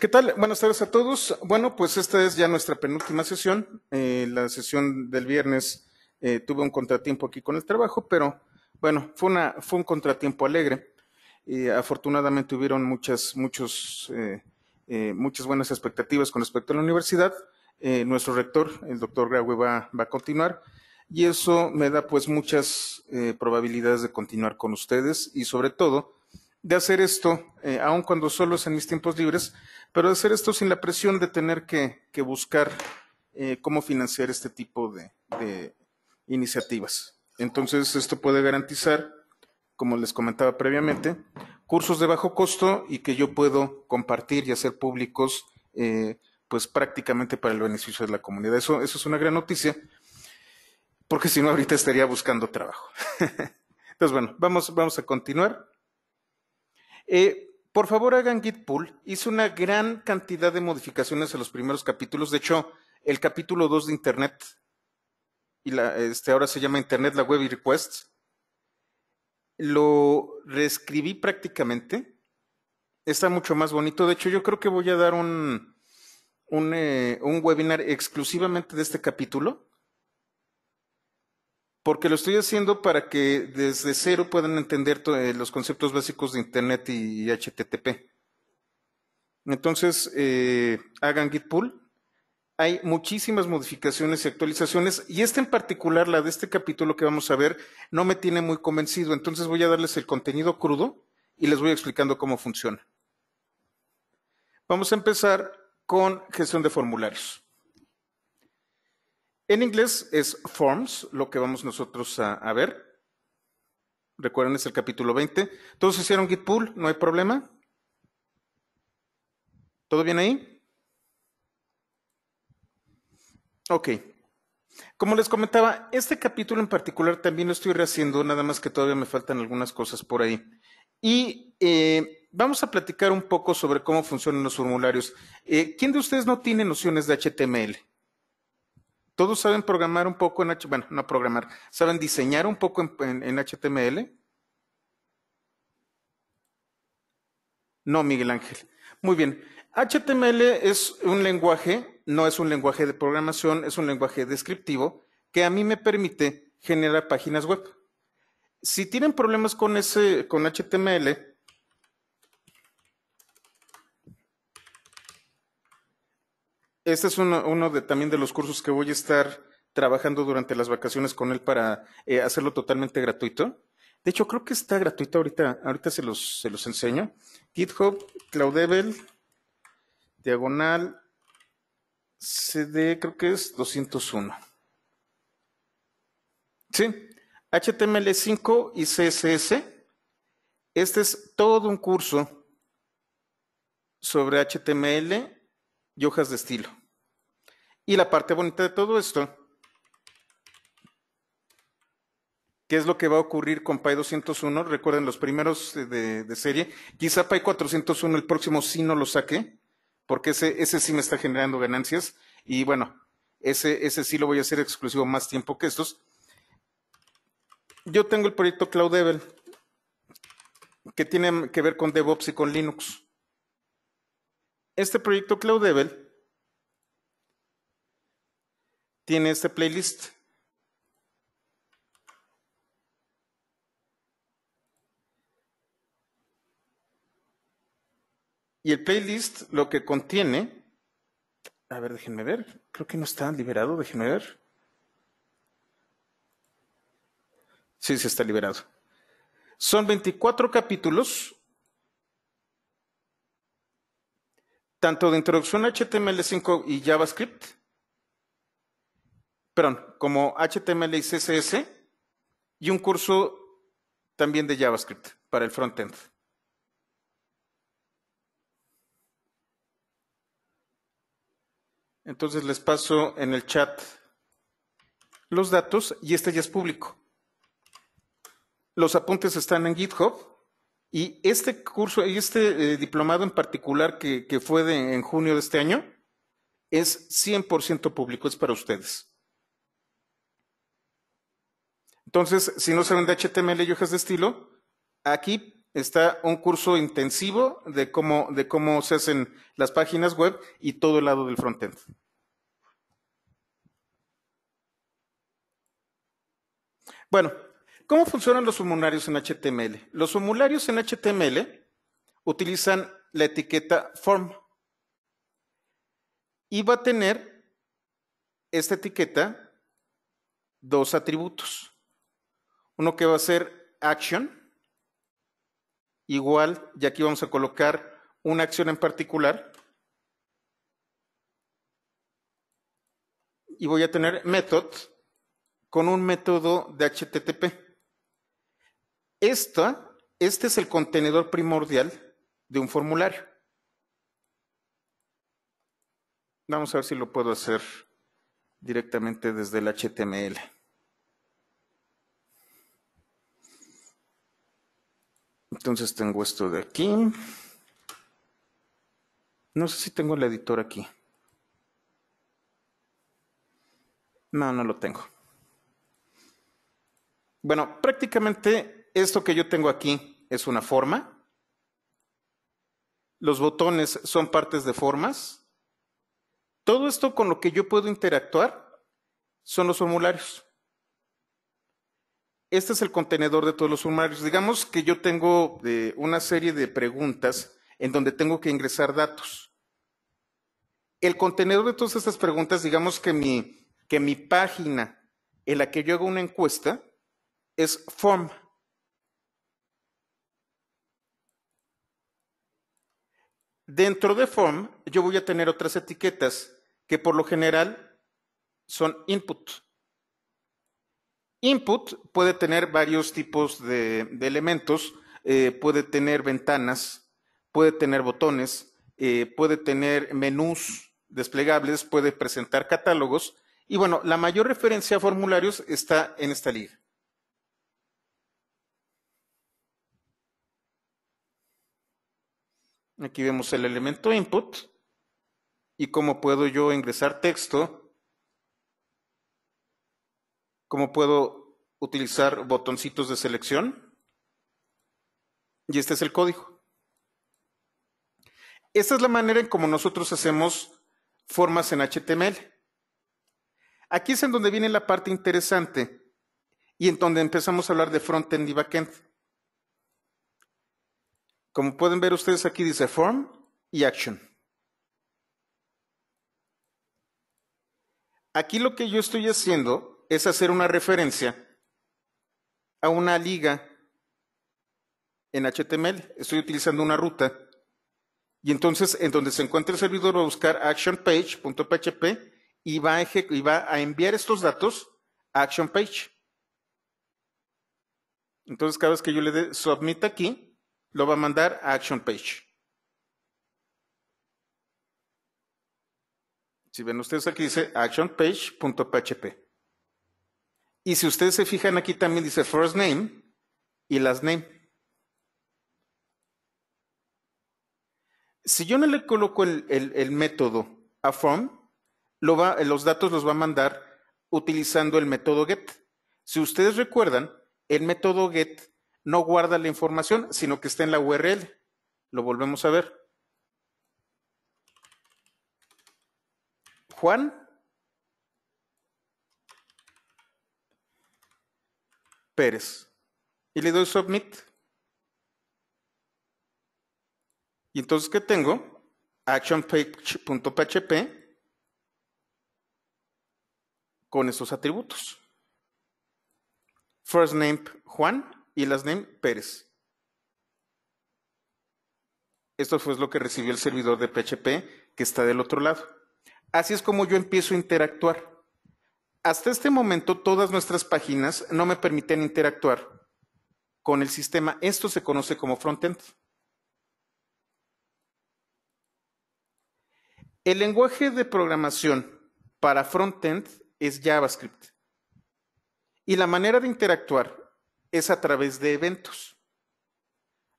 ¿Qué tal? Buenas tardes a todos. Bueno, pues esta es ya nuestra penúltima sesión. Eh, la sesión del viernes eh, tuve un contratiempo aquí con el trabajo, pero bueno, fue, fue un contratiempo alegre. afortunadamente hubieron muchas, muchos, eh, muchas buenas expectativas con respecto a la universidad. nuestro rector, el doctor Graue, va, va, a continuar y eso me da pues muchas probabilidades de continuar con ustedes y sobre todo de hacer esto, eh, aun cuando solo es en mis tiempos libres, pero de hacer esto sin la presión de tener que, buscar eh, cómo financiar este tipo de, iniciativas. Entonces, esto puede garantizar, como les comentaba previamente, cursos de bajo costo y que yo puedo compartir y hacer públicos, eh, pues prácticamente para el beneficio de la comunidad. Eso, eso es una gran noticia, porque si no, ahorita estaría buscando trabajo. Entonces, bueno, vamos, vamos a continuar. Eh, por favor, hagan Git Pull. Hizo una gran cantidad de modificaciones a los primeros capítulos. De hecho, el capítulo 2 de Internet, y este, ahora se llama Internet, la web y requests, lo reescribí prácticamente. Está mucho más bonito. De hecho, yo creo que voy a dar un, un, eh, un webinar exclusivamente de este capítulo porque lo estoy haciendo para que desde cero puedan entender eh, los conceptos básicos de Internet y, HTTP. Entonces, eh, hagan Git pull. Hay muchísimas modificaciones y actualizaciones, y esta en particular, la de este capítulo que vamos a ver, no me tiene muy convencido. Entonces voy a darles el contenido crudo y les voy explicando cómo funciona. Vamos a empezar con gestión de formularios. En inglés es forms, lo que vamos nosotros a, ver. Recuerden, es el capítulo 20. ¿Todos hicieron git pull? ¿No hay problema? ¿Todo bien ahí? Ok. Como les comentaba, este capítulo en particular también lo estoy rehaciendo, nada más que todavía me faltan algunas cosas por ahí. Y eh, vamos a platicar un poco sobre cómo funcionan los formularios. Eh, ¿Quién de ustedes no tiene nociones de HTML? todos saben programar un poco en HTML, bueno, no programar, saben diseñar un poco en, HTML. No, Miguel Ángel. Muy bien. HTML es un lenguaje, no es un lenguaje de programación, es un lenguaje descriptivo que a mí me permite generar páginas web. Si tienen problemas con ese, con HTML, Este es uno, de, también de los cursos que voy a estar trabajando durante las vacaciones con él para eh, hacerlo totalmente gratuito. De hecho, creo que está gratuito ahorita. Ahorita se los, se los enseño. GitHub, Cloudable, diagonal, CD, creo que es 201. Sí, HTML5 y CSS. Este es todo un curso sobre HTML, y hojas de estilo. Y la parte bonita de todo esto, ¿qué es lo que va a ocurrir con Py 201? Recuerden los primeros de, serie. Quizá Py 401 el próximo sí no lo saque, porque ese, ese sí me está generando ganancias. Y bueno, ese, ese sí lo voy a hacer exclusivo más tiempo que estos. Yo tengo el proyecto Cloud que tiene que ver con DevOps y con Linux este proyecto Cloud tiene este playlist. Y el playlist lo que contiene, a ver, déjenme ver, creo que no está liberado, déjenme ver. Sí, sí está liberado. Son 24 capítulos tanto de introducción HTML5 y JavaScript, perdón, como HTML y CSS, y un curso también de JavaScript para el frontend. Entonces les paso en el chat los datos y este ya es público. Los apuntes están en GitHub y este curso, y este eh, diplomado en particular que, fue en junio de este año, es 100% público, es para ustedes. Entonces, si no saben de HTML y hojas de estilo, aquí está un curso intensivo de cómo, de cómo se hacen las páginas web y todo el lado del frontend. Bueno, ¿Cómo funcionan los formularios en HTML? Los formularios en HTML utilizan la etiqueta form y va a tener esta etiqueta dos atributos. Uno que va a ser action, igual, y aquí vamos a colocar una acción en particular. Y voy a tener method con un método de HTTP. Esta, este es el contenedor primordial de un formulario. Vamos a ver si lo puedo hacer directamente desde el HTML. Entonces tengo esto de aquí. No sé si tengo el editor aquí. No, no lo tengo. Bueno, prácticamente esto que yo tengo aquí es una forma. Los botones son partes de formas. Todo esto con lo que yo puedo interactuar son los formularios. Este es el contenedor de todos los formularios. Digamos que yo tengo eh, una serie de preguntas en donde tengo que ingresar datos. El contenedor de todas estas preguntas, digamos que mi, que mi página en la que yo hago una encuesta es form. Dentro de form, yo voy a tener otras etiquetas que por lo general son input. Input puede tener varios tipos de, elementos, eh, puede tener ventanas, puede tener botones, eh, puede tener menús desplegables, puede presentar catálogos. Y bueno, la mayor referencia a formularios está en esta liga. Aquí vemos el elemento input y cómo puedo yo ingresar texto, cómo puedo utilizar botoncitos de selección. Y este es el código. Esta es la manera en cómo nosotros hacemos formas en HTML. Aquí es en donde viene la parte interesante y en donde empezamos a hablar de frontend y backend. Como pueden ver ustedes aquí dice form y action. Aquí lo que yo estoy haciendo es hacer una referencia a una liga en HTML. Estoy utilizando una ruta. Y entonces, en donde se encuentra el servidor, va a buscar actionpage.php y, va a va a enviar estos datos a actionpage. Entonces, cada vez que yo le dé submit aquí, lo va a mandar a Action Page. Si ven ustedes aquí dice actionpage.php. Y si ustedes se fijan aquí también dice first name y last name. Si yo no le coloco el, método a form, los datos los va a mandar utilizando el método get. Si ustedes recuerdan, el método get no guarda la información, sino que está en la URL. Lo volvemos a ver. Juan Pérez. Y le doy submit. Y entonces, ¿qué tengo? ActionPage.php con estos atributos. First name Juan, y las name Pérez. Esto fue lo que recibió el servidor de PHP que está del otro lado. Así es como yo empiezo a interactuar. Hasta este momento todas nuestras páginas no me permiten interactuar con el sistema. Esto se conoce como frontend. El lenguaje de programación para frontend es JavaScript. Y la manera de interactuar es a través de eventos.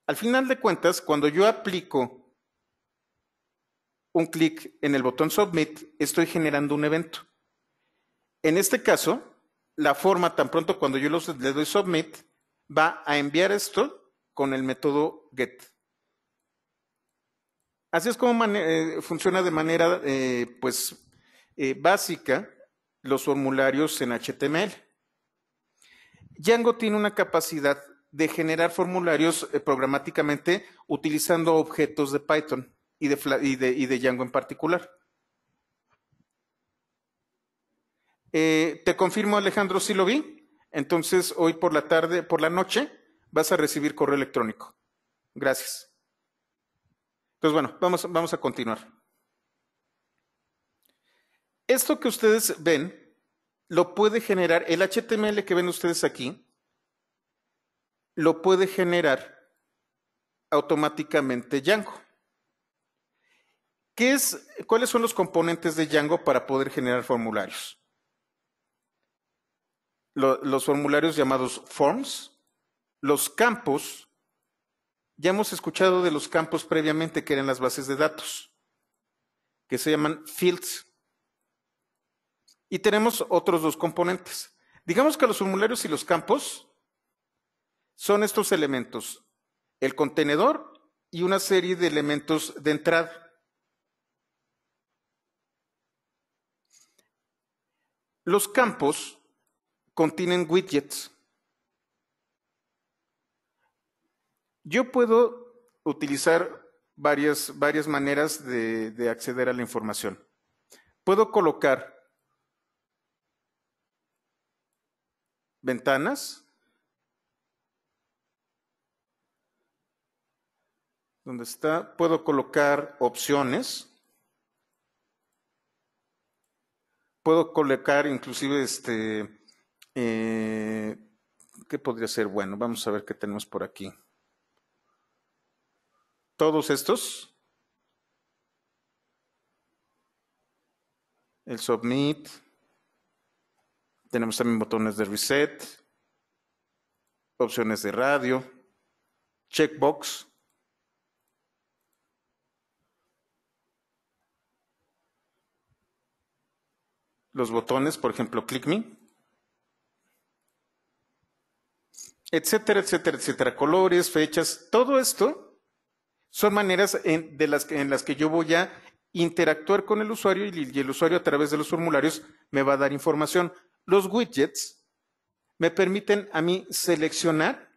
Al final de cuentas, cuando yo aplico un clic en el botón Submit, estoy generando un evento. En este caso, la forma tan pronto cuando yo le doy Submit, va a enviar esto con el método get. Así es como eh, funciona de manera eh, pues, eh, básica los formularios en HTML. Django tiene una capacidad de generar formularios eh, programáticamente utilizando objetos de Python y de, Django en particular. Eh, te confirmo, Alejandro, sí lo vi. Entonces, hoy por la tarde, por la noche, vas a recibir correo electrónico. Gracias. Entonces, pues bueno, vamos a continuar. Esto que ustedes ven lo puede generar, el HTML que ven ustedes aquí, lo puede generar automáticamente Django. ¿Cuáles son los componentes de Django para poder generar formularios? los formularios llamados forms, los campos, ya hemos escuchado de los campos previamente que eran las bases de datos, que se llaman fields. Y tenemos otros dos componentes. Digamos que los formularios y los campos son estos elementos, el contenedor y una serie de elementos de entrada. Los campos contienen widgets. Yo puedo utilizar varias, maneras de acceder a la información. Puedo colocar ventanas, donde está, puedo colocar opciones, puedo colocar inclusive este, eh, ¿qué podría ser? Bueno, vamos a ver qué tenemos por aquí. Todos estos. El submit. Tenemos también botones de reset, opciones de radio, checkbox. Los botones, por ejemplo, click me. Etcétera, etcétera, etcétera. Colores, fechas, todo esto son maneras en, las, que yo voy a interactuar con el usuario y el usuario a través de los formularios me va a dar información. Los widgets me permiten a mí seleccionar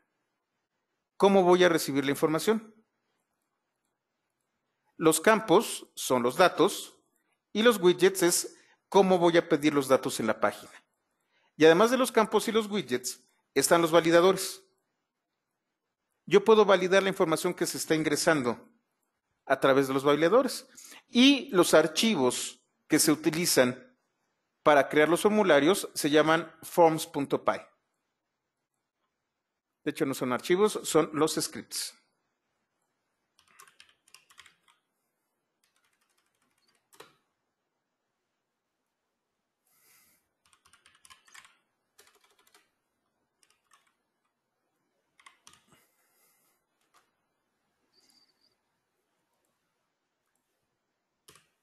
cómo voy a recibir la información. Los campos son los datos y los widgets es cómo voy a pedir los datos en la página. Y además de los campos y los widgets están los validadores. Yo puedo validar la información que se está ingresando a través de los validadores y los archivos que se utilizan para crear los formularios se llaman forms.py. De hecho, no son archivos, son los scripts.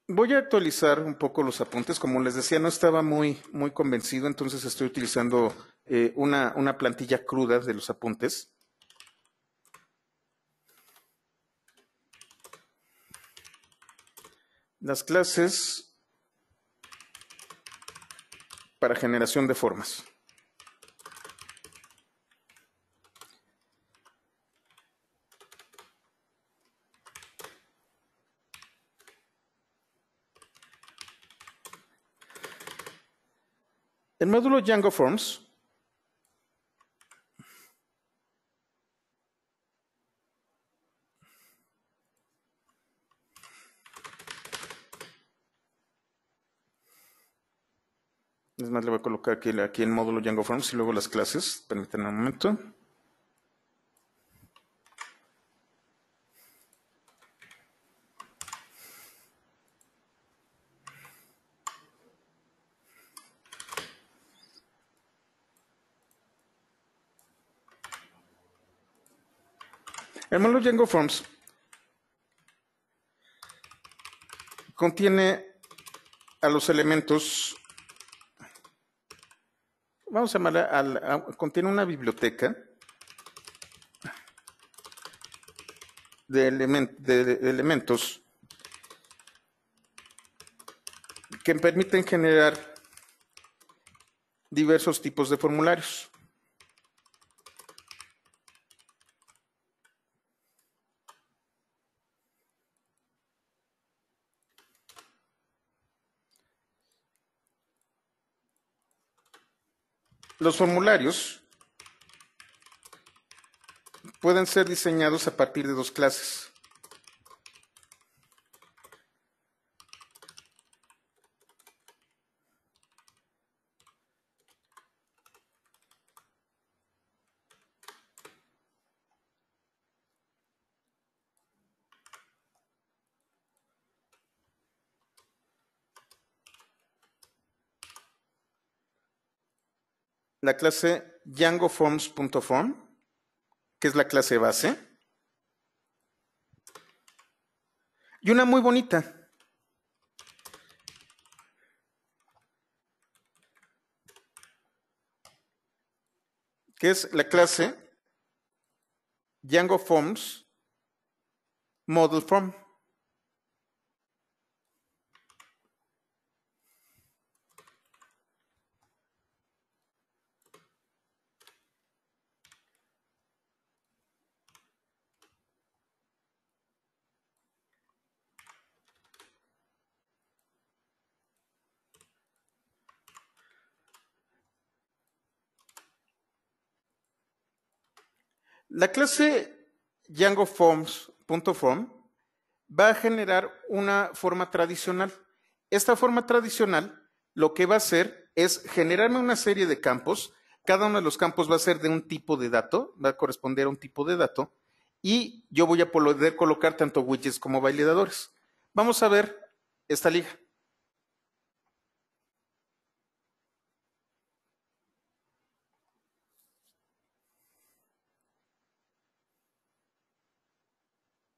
Voy a actualizar un poco los apuntes. Como les decía, no estaba muy, convencido, entonces estoy utilizando eh, una plantilla cruda de los apuntes. Las clases para generación de formas. El módulo Django Forms Es más, le voy a colocar aquí, aquí el módulo Django Forms y luego las clases. Permítanme un momento. los Django Forms contiene a los elementos, vamos a llamarla, contiene una biblioteca de, elementos que permiten generar diversos tipos de formularios. Los formularios pueden ser diseñados a partir de dos clases. la clase djangoforms.form, que es la clase base. Y una muy bonita. Que es la clase DjangoForms ModelForm. La clase DjangoForms.form va a generar una forma tradicional. Esta forma tradicional lo que va a hacer es generarme una serie de campos. Cada uno de los campos va a ser de un tipo de dato, va a corresponder a un tipo de dato. Y yo voy a poder colocar tanto widgets como validadores. Vamos a ver esta liga.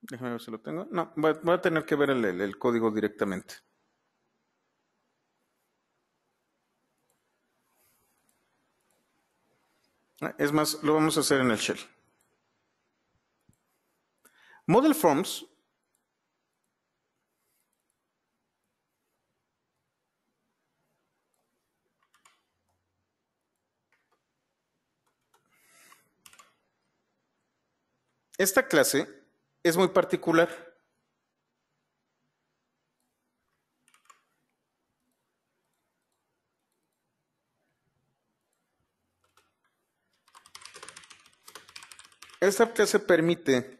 Déjame ver si lo tengo. No, voy, a tener que ver el, el código directamente. Ah, es más, lo vamos a hacer en el shell. Model forms. Esta clase es muy particular. Esta se permite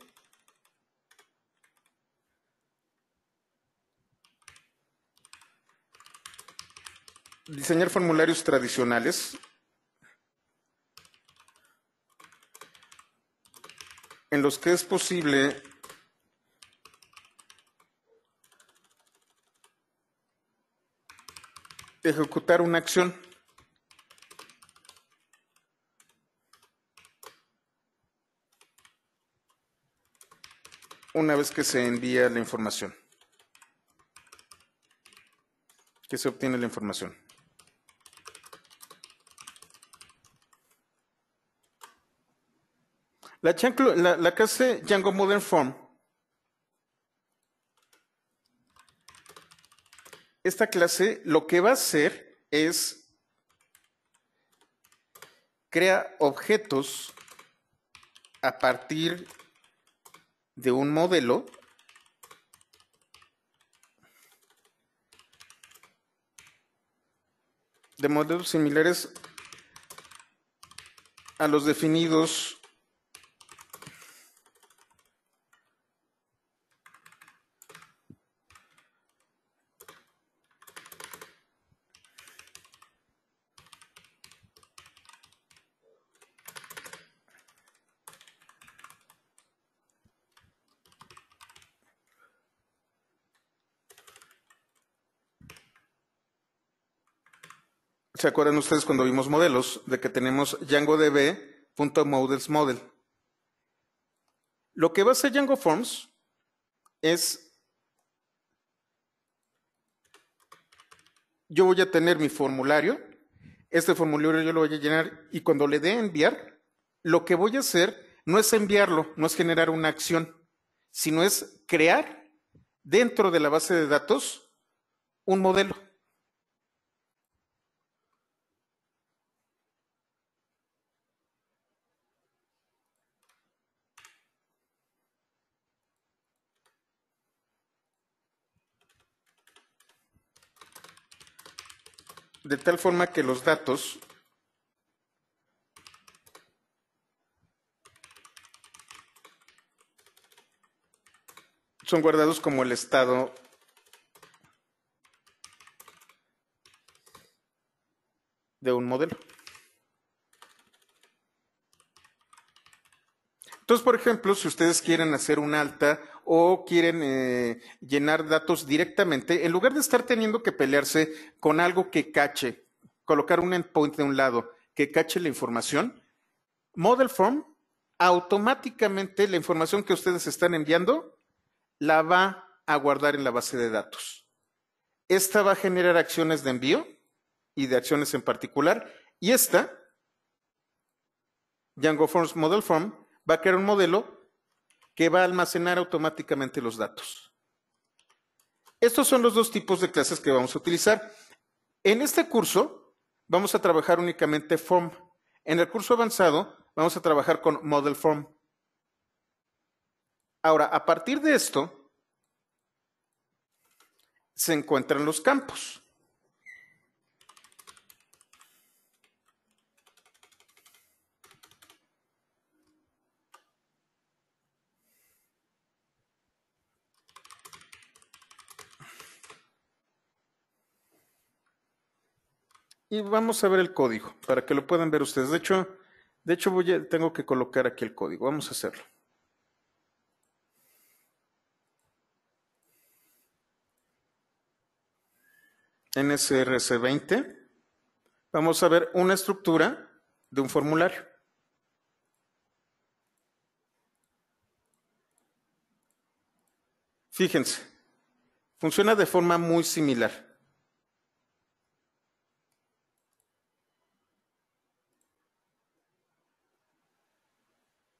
diseñar formularios tradicionales en los que es posible ejecutar una acción. una vez que se envía la información, que se obtiene la información. La, clase Django Modern Form. Esta clase lo que va a hacer es crea objetos a partir de un modelo de modelos similares a los definidos ¿Se acuerdan ustedes cuando vimos modelos de que tenemos DjangoDB.modelsModel. model? Lo que va a hacer Django Forms es, yo voy a tener mi formulario, este formulario yo lo voy a llenar y cuando le dé enviar, lo que voy a hacer no es enviarlo, no es generar una acción, sino es crear dentro de la base de datos un modelo. de tal forma que los datos son guardados como el estado de un modelo. Entonces, por ejemplo, si ustedes quieren hacer un alta o quieren eh, llenar datos directamente, en lugar de estar teniendo que pelearse con algo que cache, colocar un endpoint de un lado que cache la información, Model Form automáticamente la información que ustedes están enviando la va a guardar en la base de datos. Esta va a generar acciones de envío y de acciones en particular. Y esta, Django Forms Model Form, va a crear un modelo que va a almacenar automáticamente los datos. Estos son los dos tipos de clases que vamos a utilizar. En este curso vamos a trabajar únicamente form. En el curso avanzado vamos a trabajar con model form. Ahora, a partir de esto, se encuentran los campos. Y vamos a ver el código para que lo puedan ver ustedes. De hecho, de hecho tengo que colocar aquí el código. Vamos a hacerlo. NSRC20. Vamos a ver una estructura de un formulario. Fíjense, funciona de forma muy similar.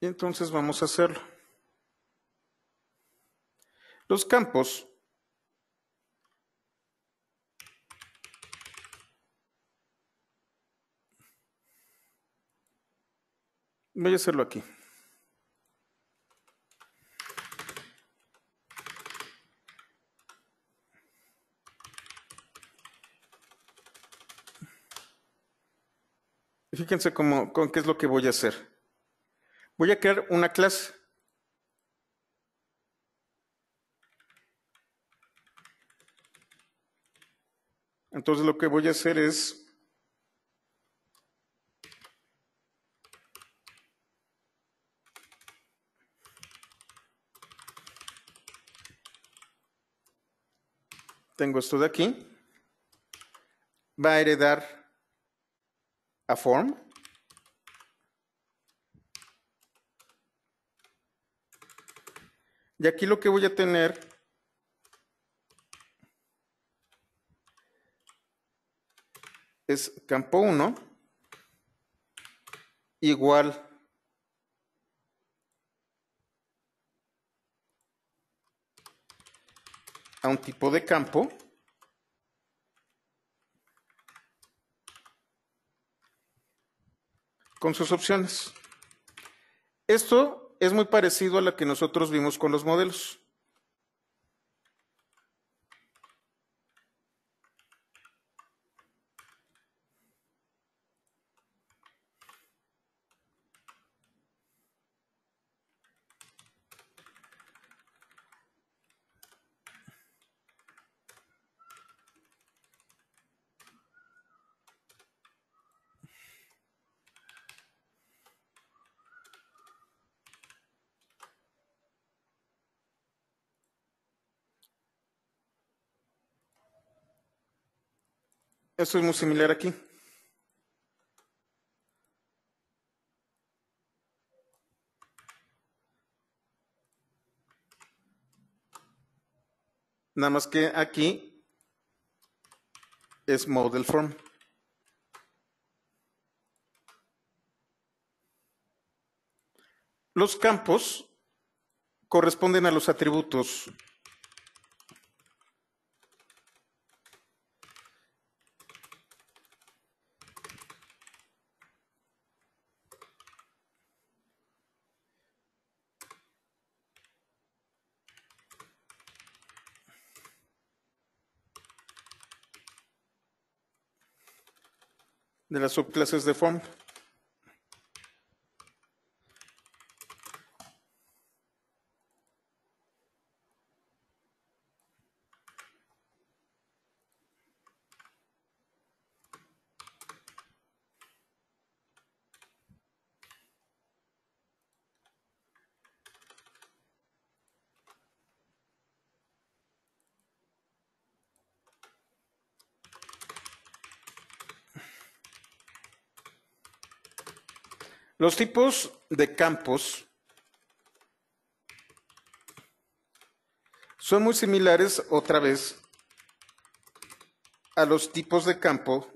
Y entonces vamos a hacerlo. Los campos Voy a hacerlo aquí. Fíjense cómo, con qué es lo que voy a hacer. Voy a crear una clase. Entonces lo que voy a hacer es tengo esto de aquí, va a heredar a form. Y aquí lo que voy a tener es campo 1 igual a un tipo de campo con sus opciones. Esto es muy parecido a la que nosotros vimos con los modelos. Esto es muy similar aquí. Nada más que aquí es model form. Los campos corresponden a los atributos de las subclases de FOMP. Los tipos de campos son muy similares otra vez a los tipos de campo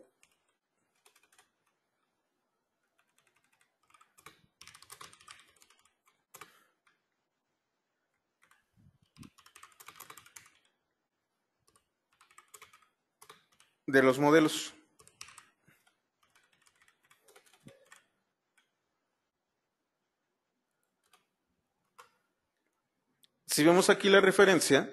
de los modelos. si vemos aquí la referencia,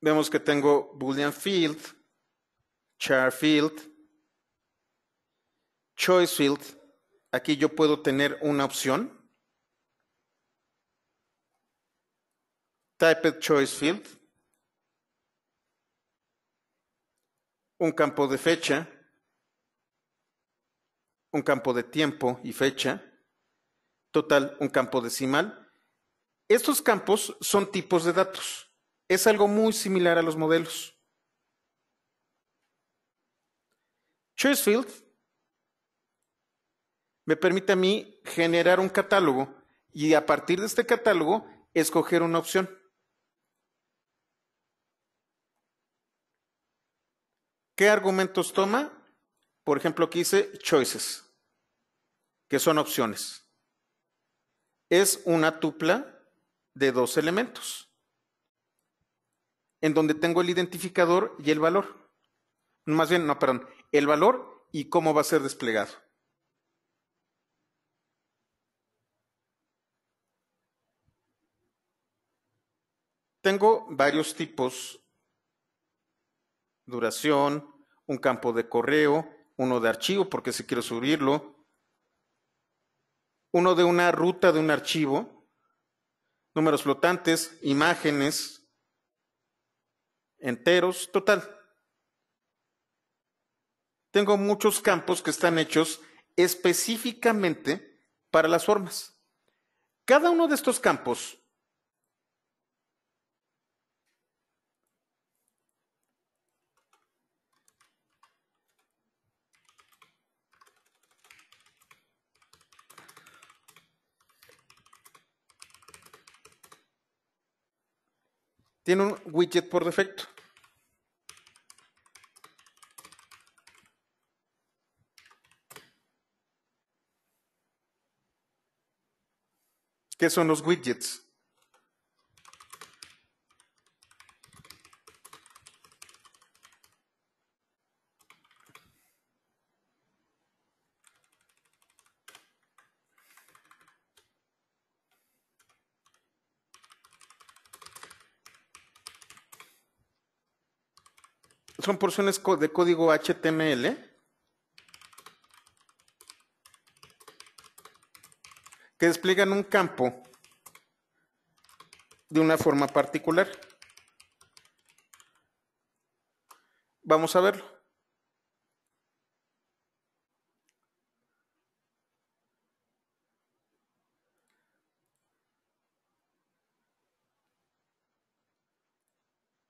vemos que tengo Boolean Field, Char Field, Choice Field. Aquí yo puedo tener una opción. Typed Choice Field. un campo de fecha, un campo de tiempo y fecha, total, un campo decimal. Estos campos son tipos de datos. Es algo muy similar a los modelos. Churchfield me permite a mí generar un catálogo y a partir de este catálogo escoger una opción. ¿Qué argumentos toma? Por ejemplo, aquí dice choices, que son opciones. Es una tupla de dos elementos, en donde tengo el identificador y el valor. Más bien, no, perdón, el valor y cómo va a ser desplegado. Tengo varios tipos duración, un campo de correo, uno de archivo, porque si quiero subirlo, uno de una ruta de un archivo, números flotantes, imágenes, enteros, total. Tengo muchos campos que están hechos específicamente para las formas. Cada uno de estos campos tiene un widget por defecto. ¿Qué son los widgets? son porciones de código HTML que despliegan un campo de una forma particular. Vamos a verlo.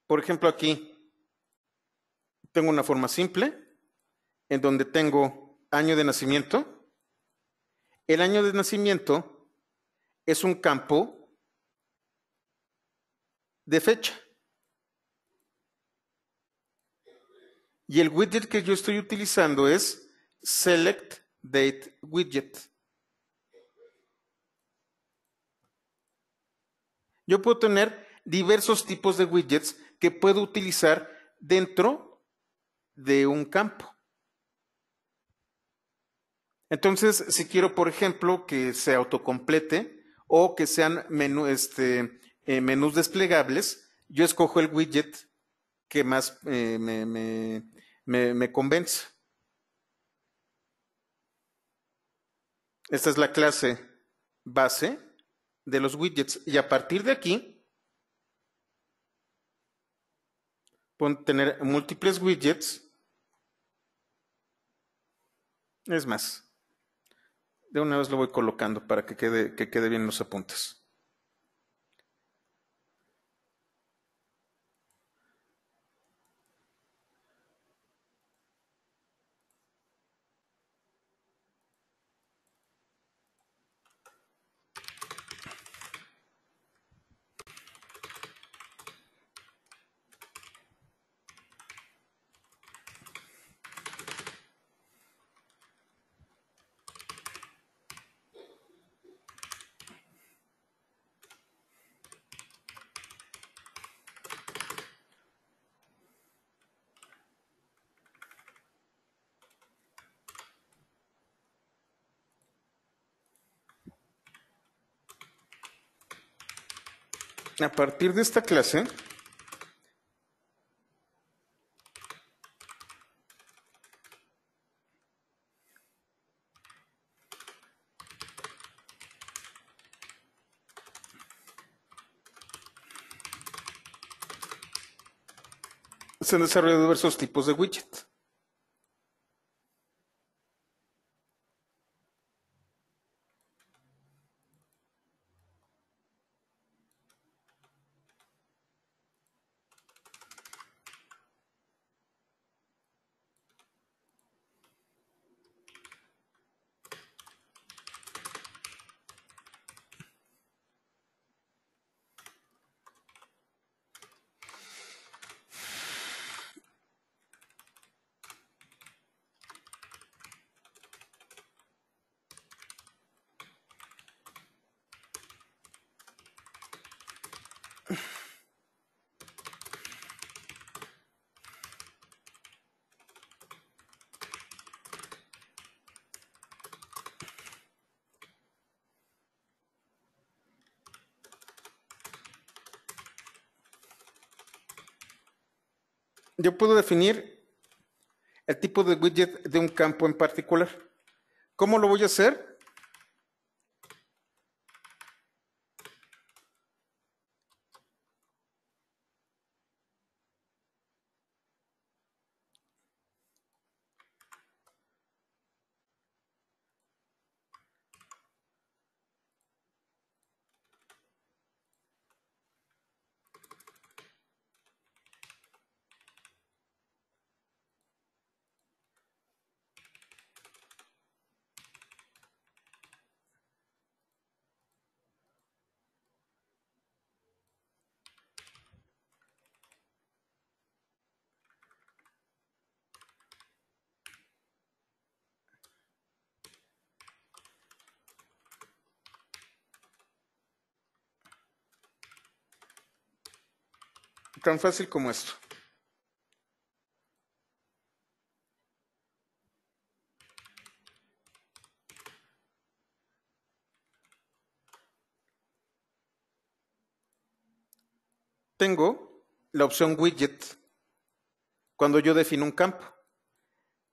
Por ejemplo, aquí tengo una forma simple, en donde tengo año de nacimiento. El año de nacimiento es un campo de fecha. Y el widget que yo estoy utilizando es Select Date Widget. Yo puedo tener diversos tipos de widgets que puedo utilizar dentro de un campo. Entonces, si quiero, por ejemplo, que se autocomplete o que sean este, eh, menús desplegables, yo escojo el widget que más eh, me, me convence. Esta es la clase base de los widgets. Y a partir de aquí, pueden tener múltiples widgets es más, de una vez lo voy colocando para que quede, que quede bien los apuntes. a partir de esta clase, se han desarrollado diversos tipos de widgets. puedo definir el tipo de widget de un campo en particular. ¿Cómo lo voy a hacer? Tan fácil como esto. Tengo la opción widget cuando yo defino un campo.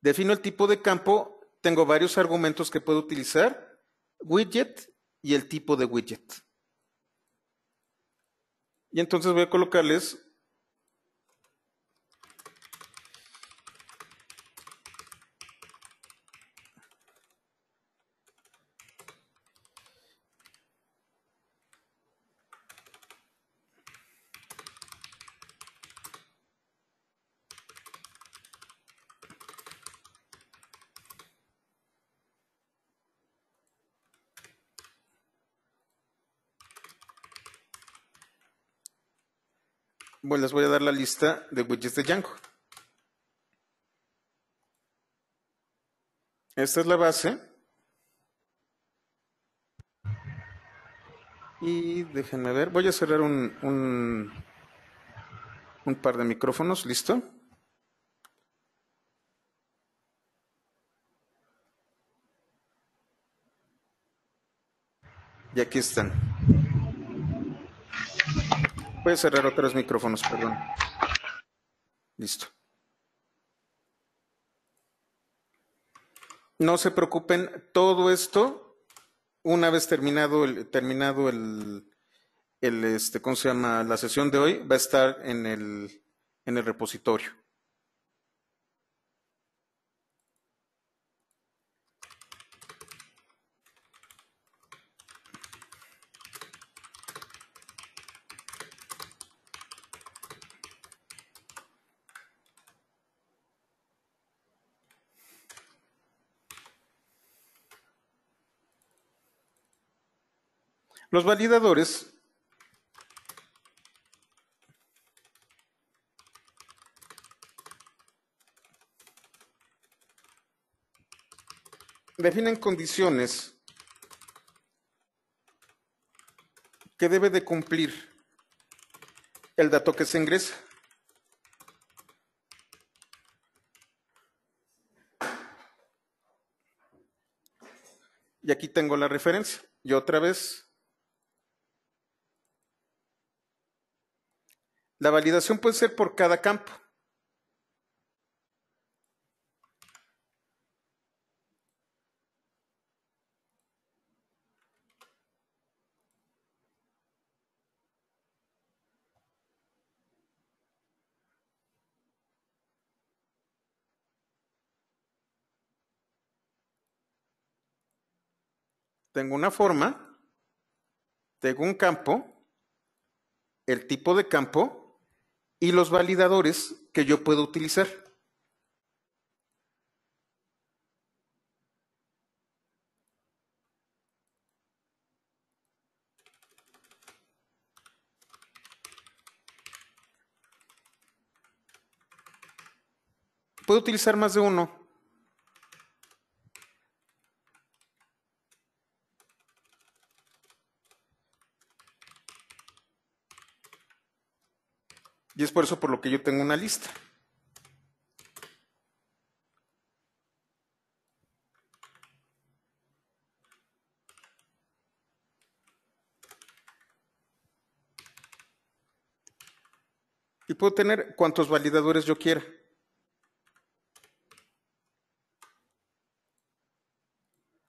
Defino el tipo de campo, tengo varios argumentos que puedo utilizar, widget y el tipo de widget. Y entonces voy a colocarles les voy a dar la lista de widgets de Django. Esta es la base. Y déjenme ver, voy a cerrar un, un, un par de micrófonos, ¿listo? Y aquí están. Voy a cerrar otros micrófonos, perdón. Listo. No se preocupen, todo esto, una vez terminado el, terminado este, ¿cómo se llama? La sesión de hoy va a estar en el, en el repositorio. Los validadores definen condiciones que debe de cumplir el dato que se ingresa. Y aquí tengo la referencia. Y otra vez, La validación puede ser por cada campo. tengo una forma, tengo un campo, el tipo de campo, y los validadores que yo puedo utilizar. Puedo utilizar más de uno. Y es por eso por lo que yo tengo una lista. Y puedo tener cuantos validadores yo quiera.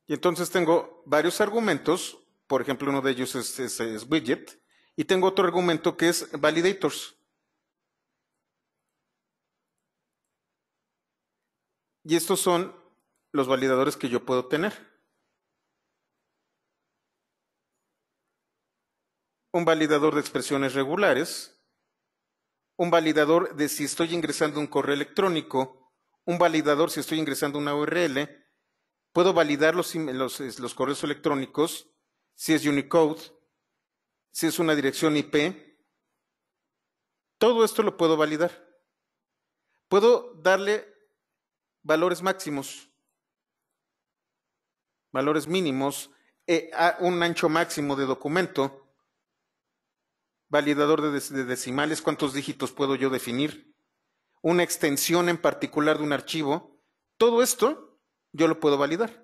Y entonces tengo varios argumentos, por ejemplo, uno de ellos es, widget, y tengo otro argumento que es validators. Y estos son los validadores que yo puedo tener. Un validador de expresiones regulares, un validador de si estoy ingresando un correo electrónico, un validador si estoy ingresando una URL, puedo validar los correos electrónicos, si es Unicode, si es una dirección IP. Todo esto lo puedo validar. Puedo darle valores máximos, valores mínimos, eh, un ancho máximo de documento, validador de decimales, cuántos dígitos puedo yo definir, una extensión en particular de un archivo, todo esto yo lo puedo validar.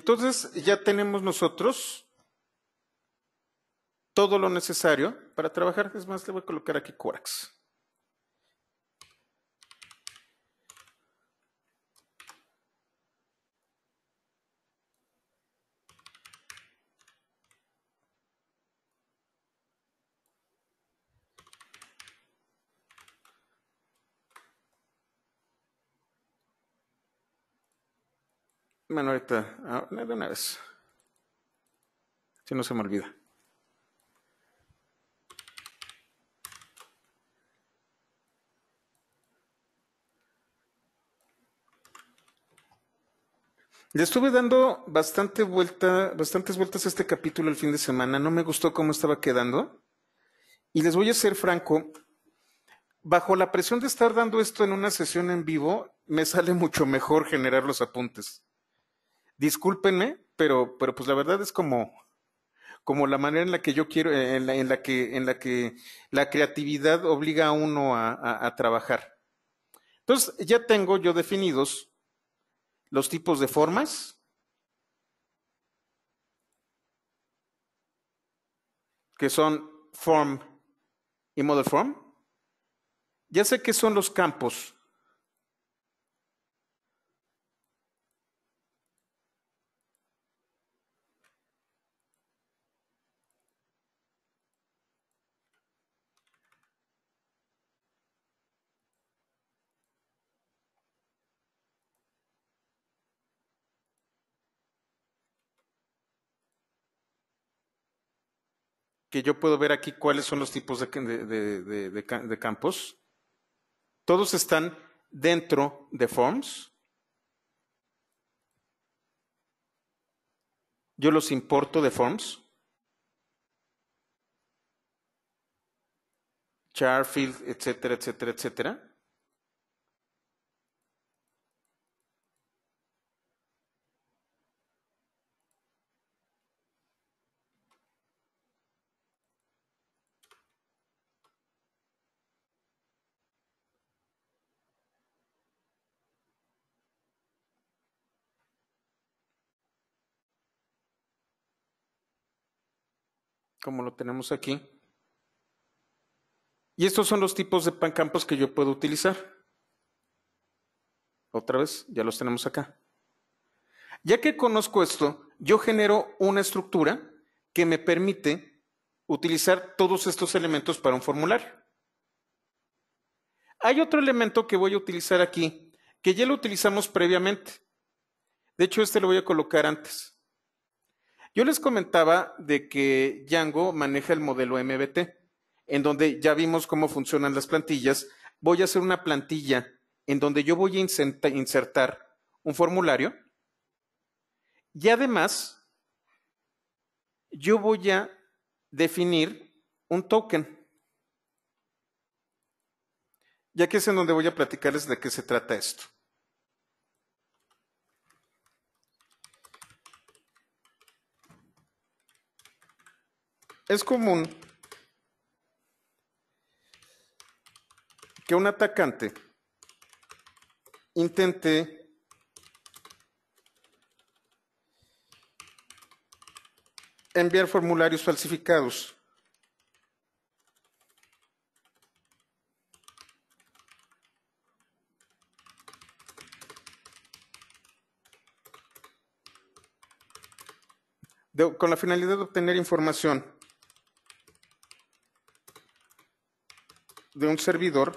entonces ya tenemos nosotros todo lo necesario para trabajar. Es más, le voy a colocar aquí Quarks. Bueno, ahorita, ah, de una vez. Si no se me olvida. Le estuve dando bastante vuelta, bastantes vueltas a este capítulo el fin de semana. No me gustó cómo estaba quedando. Y les voy a ser franco. Bajo la presión de estar dando esto en una sesión en vivo, me sale mucho mejor generar los apuntes discúlpenme, pero, pues la verdad es como, la manera en la que yo quiero, eh, en la, que, la creatividad obliga a uno a, a trabajar. Entonces, ya tengo yo definidos los tipos de formas, que son form y model form. Ya sé qué son los campos. que yo puedo ver aquí cuáles son los tipos de, campos. Todos están dentro de forms. Yo los importo de forms. char field etcétera, etcétera, etcétera. como lo tenemos aquí. Y estos son los tipos de pancampos que yo puedo utilizar. Otra vez, ya los tenemos acá. Ya que conozco esto, yo genero una estructura que me permite utilizar todos estos elementos para un formulario. Hay otro elemento que voy a utilizar aquí, que ya lo utilizamos previamente. De hecho, este lo voy a colocar antes. Yo les comentaba de que Django maneja el modelo MBT, en donde ya vimos cómo funcionan las plantillas. Voy a hacer una plantilla en donde yo voy a insertar un formulario y además yo voy a definir un token. Ya que es en donde voy a platicarles de qué se trata esto. Es común que un atacante intente enviar formularios falsificados. con la finalidad de obtener información de un servidor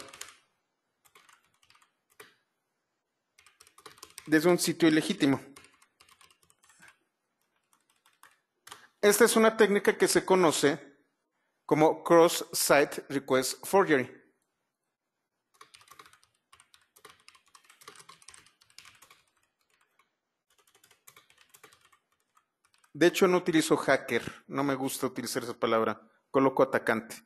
desde un sitio ilegítimo. Esta es una técnica que se conoce como Cross-Site Request Forgery. De hecho, no utilizo hacker, no me gusta utilizar esa palabra, coloco atacante.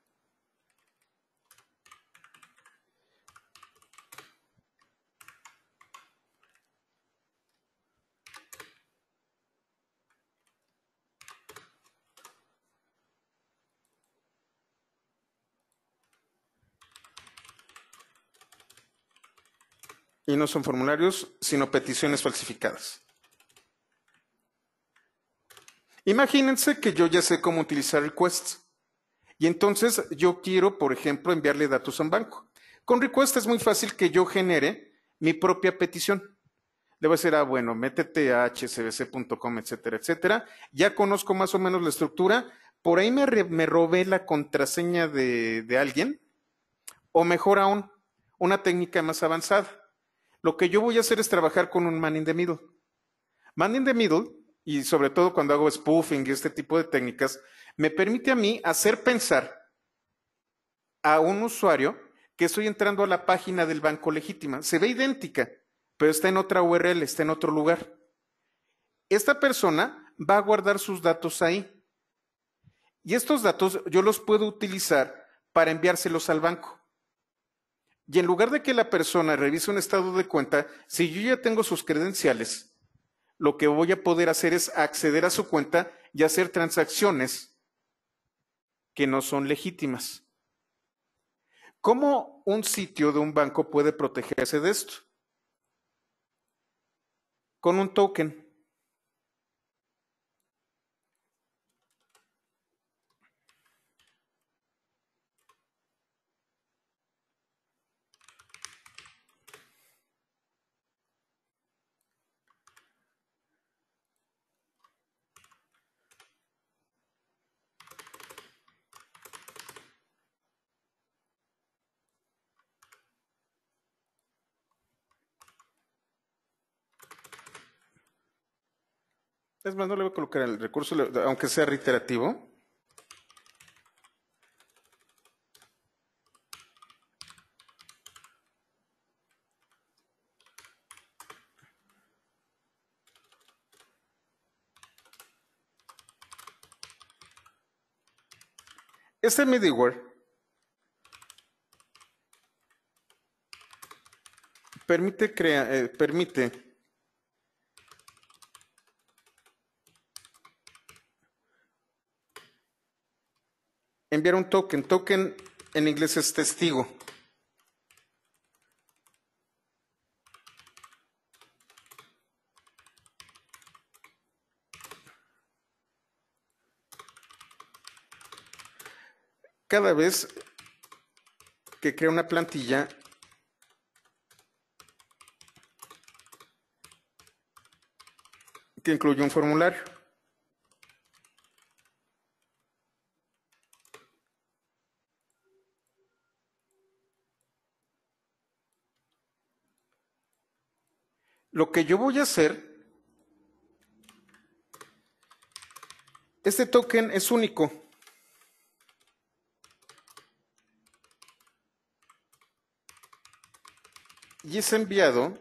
y no son formularios, sino peticiones falsificadas. Imagínense que yo ya sé cómo utilizar requests. Y entonces yo quiero, por ejemplo, enviarle datos a un banco. Con request es muy fácil que yo genere mi propia petición. Le voy a decir, ah, bueno, métete a hcbc.com, etcétera, etcétera. Ya conozco más o menos la estructura. Por ahí me, robé la contraseña de alguien. O mejor aún, una técnica más avanzada lo que yo voy a hacer es trabajar con un man in the middle. Man in the middle, y sobre todo cuando hago spoofing y este tipo de técnicas, me permite a mí hacer pensar a un usuario que estoy entrando a la página del banco legítima. Se ve idéntica, pero está en otra URL, está en otro lugar. Esta persona va a guardar sus datos ahí. Y estos datos yo los puedo utilizar para enviárselos al banco. Y en lugar de que la persona revise un estado de cuenta, si yo ya tengo sus credenciales, lo que voy a poder hacer es acceder a su cuenta y hacer transacciones que no son legítimas. ¿Cómo un sitio de un banco puede protegerse de esto? Con un token. Es más, no le voy a colocar el recurso, aunque sea reiterativo. Este middleware permite, crear, eh, permite enviar un token. Token en inglés es testigo. Cada vez que crea una plantilla, que incluye un formulario. que yo voy a hacer, este token es único. Y es enviado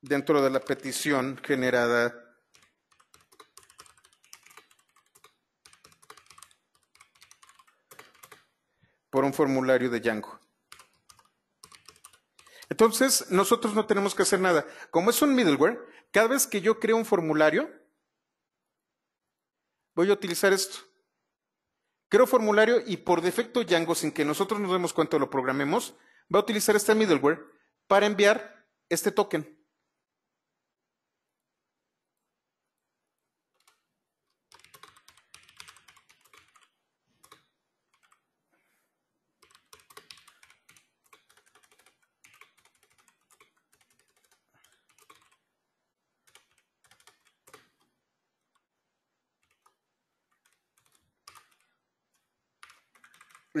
dentro de la petición generada un formulario de Django. Entonces, nosotros no tenemos que hacer nada. Como es un middleware, cada vez que yo creo un formulario, voy a utilizar esto. Creo formulario y por defecto Django, sin que nosotros nos demos cuenta o lo programemos, va a utilizar este middleware para enviar este token.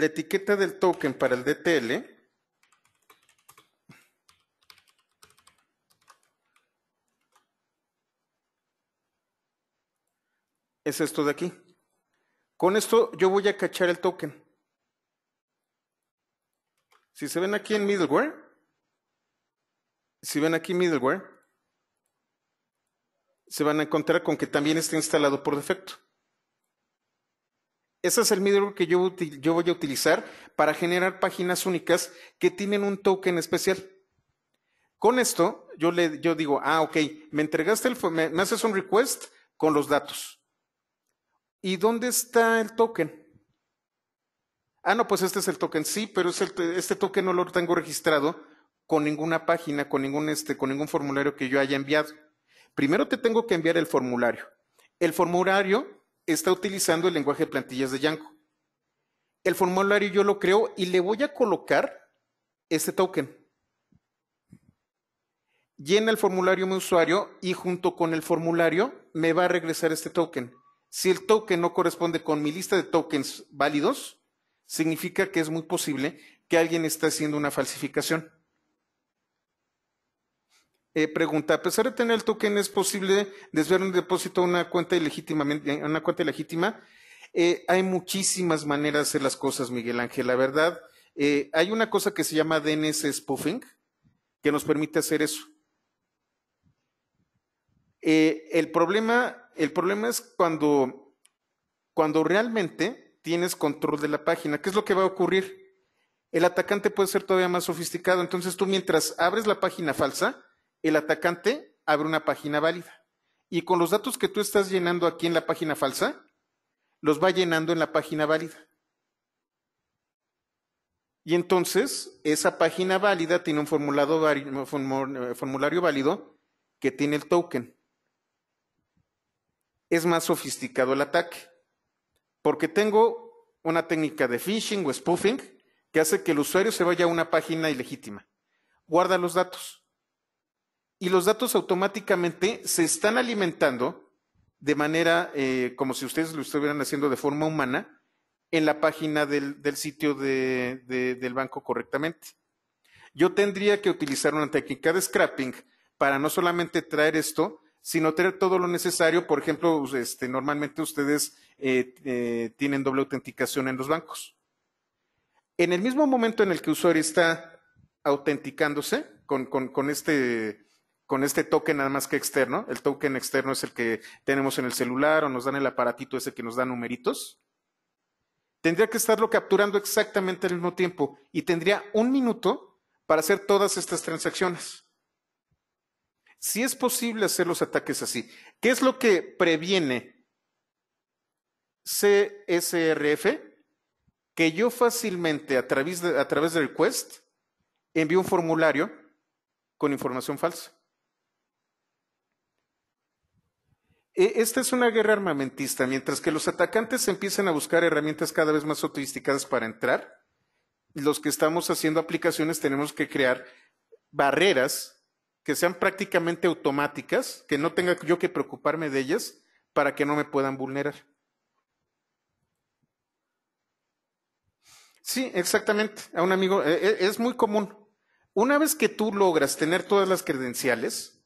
la etiqueta del token para el DTL es esto de aquí. Con esto yo voy a cachar el token. Si se ven aquí en middleware, si ven aquí middleware, se van a encontrar con que también está instalado por defecto. Ese es el middleware que yo, voy a utilizar para generar páginas únicas que tienen un token especial. Con esto, yo, yo digo, ah, ok, me entregaste el, me haces un request con los datos. ¿Y dónde está el token? Ah, no, pues este es el token, sí, pero este token no lo tengo registrado con ninguna página, con este, con ningún formulario que yo haya enviado. Primero te tengo que enviar el formulario. El formulario está utilizando el lenguaje de plantillas de Yanko. El formulario yo lo creo y le voy a colocar este token. Llena el formulario mi usuario y junto con el formulario me va a regresar este token. Si el token no corresponde con mi lista de tokens válidos, significa que es muy posible que alguien esté haciendo una falsificación eh, pregunta, a pesar de tener el token, ¿es posible desviar un depósito a una cuenta ilegítimamente, una cuenta ilegítima? Eh, hay muchísimas maneras de hacer las cosas, Miguel Ángel. La verdad, eh, hay una cosa que se llama DNS spoofing, que nos permite hacer eso. Eh, el, problema, es cuando realmente tienes control de la página. ¿Qué es lo que va a ocurrir? El atacante puede ser todavía más sofisticado. Entonces tú mientras abres la página falsa, el atacante abre una página válida. Y con los datos que tú estás llenando aquí en la página falsa, los va llenando en la página válida. Y entonces, esa página válida tiene un eh, formulario válido que tiene el token. Es más sofisticado el ataque, porque tengo una técnica de phishing o spoofing que hace que el usuario se vaya a una página ilegítima. Guarda los datos y los datos automáticamente se están alimentando de manera eh, como si ustedes lo estuvieran haciendo de forma humana en la página del, sitio del banco correctamente. Yo tendría que utilizar una técnica de scrapping para no solamente traer esto, sino traer todo lo necesario. Por ejemplo, este, normalmente ustedes eh, eh, tienen doble autenticación en los bancos. En el mismo momento en el que el usuario está autenticándose con, con, con este con este token nada más que externo. El token externo es el que tenemos en el celular o nos dan el aparatito ese que nos da numeritos. Tendría que estarlo capturando exactamente al mismo tiempo y tendría un minuto para hacer todas estas transacciones. Si es posible hacer los ataques así, ¿qué es lo que previene CSRF? Que yo fácilmente a través, de, request envío un formulario con información falsa. E, esta es una guerra armamentista. Mientras que los atacantes empiezan a buscar herramientas cada vez más sofisticadas para entrar, los que estamos haciendo aplicaciones tenemos que crear barreras que sean prácticamente automáticas, que no tenga yo que preocuparme de ellas para que no me puedan vulnerar. Sí, exactamente. A un amigo, e, e, es muy común. Una vez que tú logras tener todas las credenciales,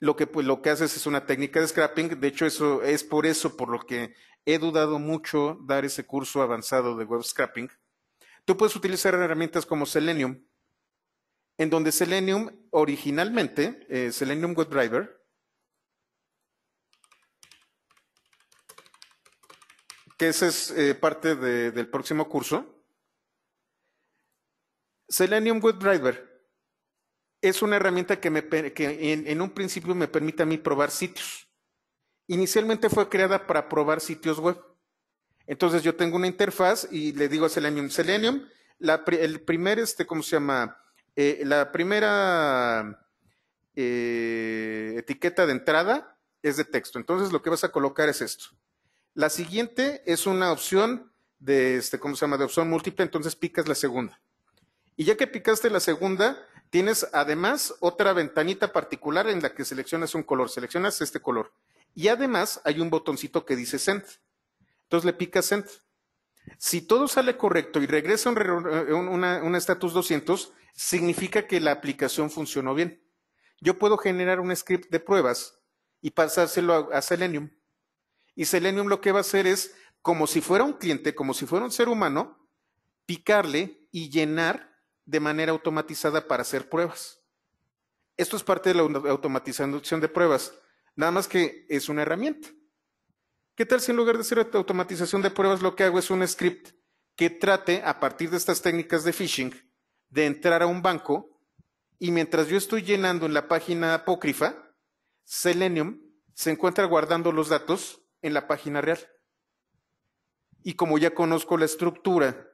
lo que, pues, lo que haces es una técnica de scrapping. De hecho, eso es por eso por lo que he dudado mucho dar ese curso avanzado de web scrapping. Tú puedes utilizar herramientas como Selenium, en donde Selenium originalmente, eh, Selenium WebDriver, que ese es eh, parte de, del próximo curso, Selenium WebDriver es una herramienta que, en, un principio me permite a mí probar sitios. Inicialmente fue creada para probar sitios web. Entonces yo tengo una interfaz y le digo a Selenium, Selenium, el primer, este, ¿cómo se llama? Eh, la primera eh, etiqueta de entrada es de texto. Entonces lo que vas a colocar es esto. La siguiente es una opción de, este, ¿cómo se llama? De opción múltiple, entonces picas la segunda. Y ya que picaste la segunda, Tienes además otra ventanita particular en la que seleccionas un color, seleccionas este color. Y además hay un botoncito que dice Send. Entonces le picas Send. Si todo sale correcto y regresa un eh, estatus 200, significa que la aplicación funcionó bien. Yo puedo generar un script de pruebas y pasárselo a Selenium. Y Selenium lo que va a hacer es, como si fuera un cliente, como si fuera un ser humano, picarle y llenar de manera automatizada para hacer pruebas. Esto es parte de la automatización de pruebas, nada más que es una herramienta. ¿Qué tal si en lugar de hacer automatización de pruebas lo que hago es un script que trate, a partir de estas técnicas de phishing, de entrar a un banco y mientras yo estoy llenando en la página apócrifa, Selenium se encuentra guardando los datos en la página real. Y como ya conozco la estructura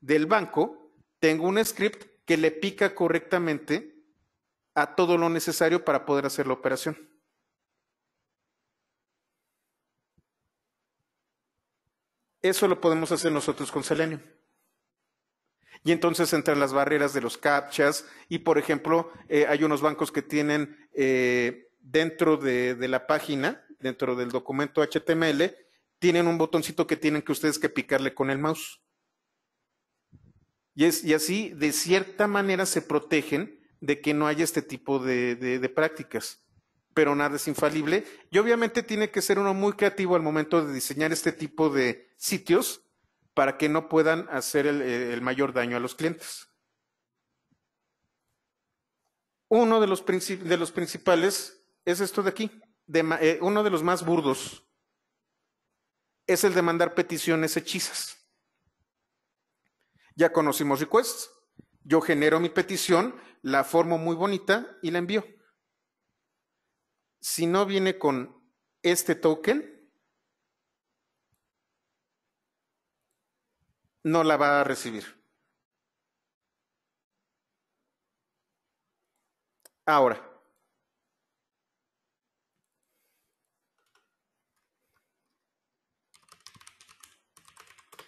del banco, tengo un script que le pica correctamente a todo lo necesario para poder hacer la operación. Eso lo podemos hacer nosotros con Selenium. Y entonces entran las barreras de los captchas y, por ejemplo, eh, hay unos bancos que tienen eh, dentro de, de, la página, dentro del documento HTML, tienen un botoncito que tienen que ustedes que picarle con el mouse. Y, así, de cierta manera, se protegen de que no haya este tipo de, prácticas. Pero nada es infalible. Y obviamente tiene que ser uno muy creativo al momento de diseñar este tipo de sitios para que no puedan hacer el, mayor daño a los clientes. Uno de los, principales es esto de aquí, eh, uno de los más burdos, es el de mandar peticiones hechizas ya conocimos requests. Yo genero mi petición, la formo muy bonita y la envío. Si no viene con este token, no la va a recibir. Ahora,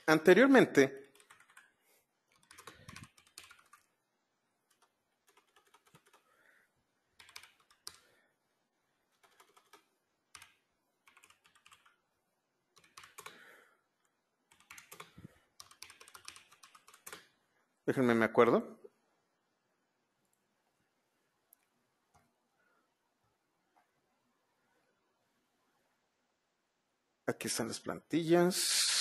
anteriormente Déjenme, me acuerdo. Aquí están las plantillas.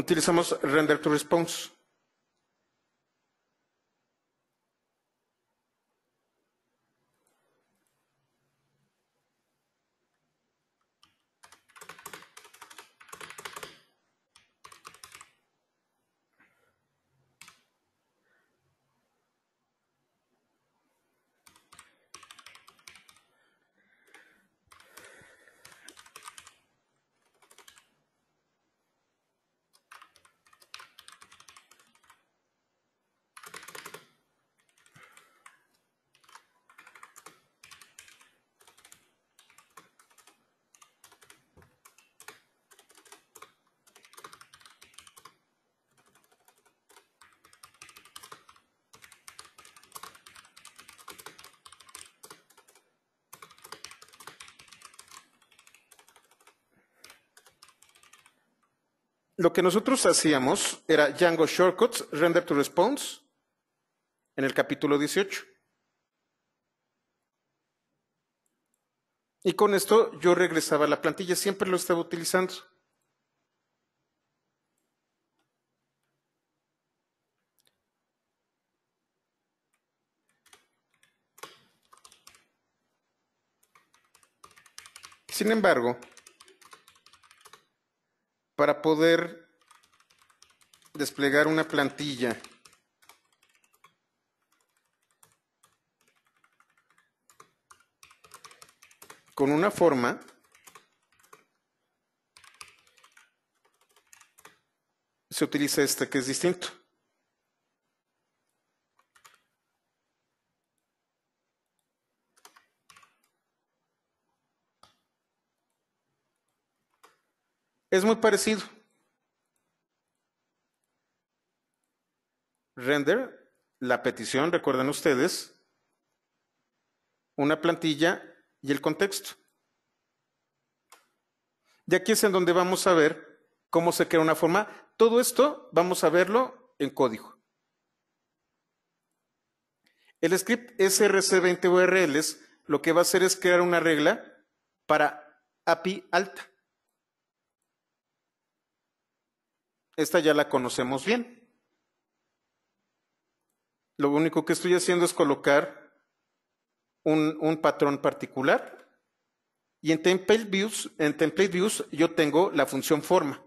utilizamos render to response. lo que nosotros hacíamos era Django Shortcuts, Render to Response, en el capítulo 18. Y con esto yo regresaba a la plantilla, siempre lo estaba utilizando. Sin embargo, poder desplegar una plantilla. con una forma se utiliza esta que es distinto. Es muy parecido. Render, la petición, recuerden ustedes, una plantilla y el contexto. Y aquí es en donde vamos a ver cómo se crea una forma. Todo esto vamos a verlo en código. El script src 20 urls lo que va a hacer es crear una regla para API alta. Esta ya la conocemos bien. Lo único que estoy haciendo es colocar un, patrón particular. Y en template, views, en template views yo tengo la función forma.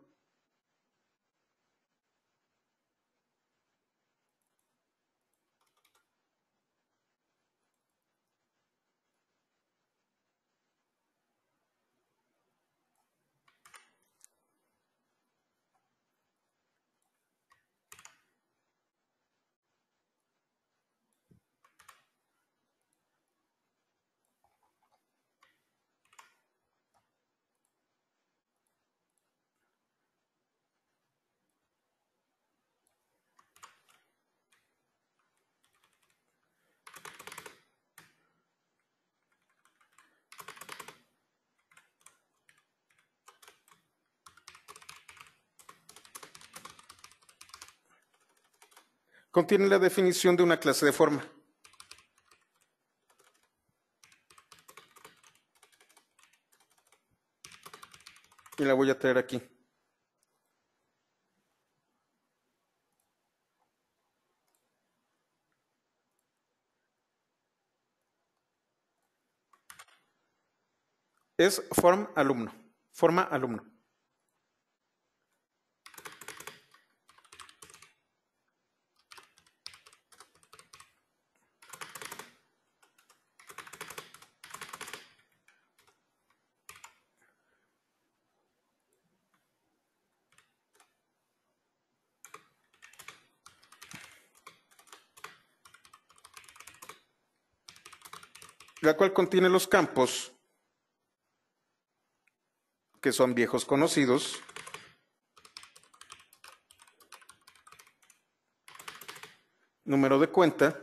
contiene la definición de una clase de forma. Y la voy a traer aquí. Es form alumno, forma alumno. la cual contiene los campos que son viejos conocidos. Número de cuenta.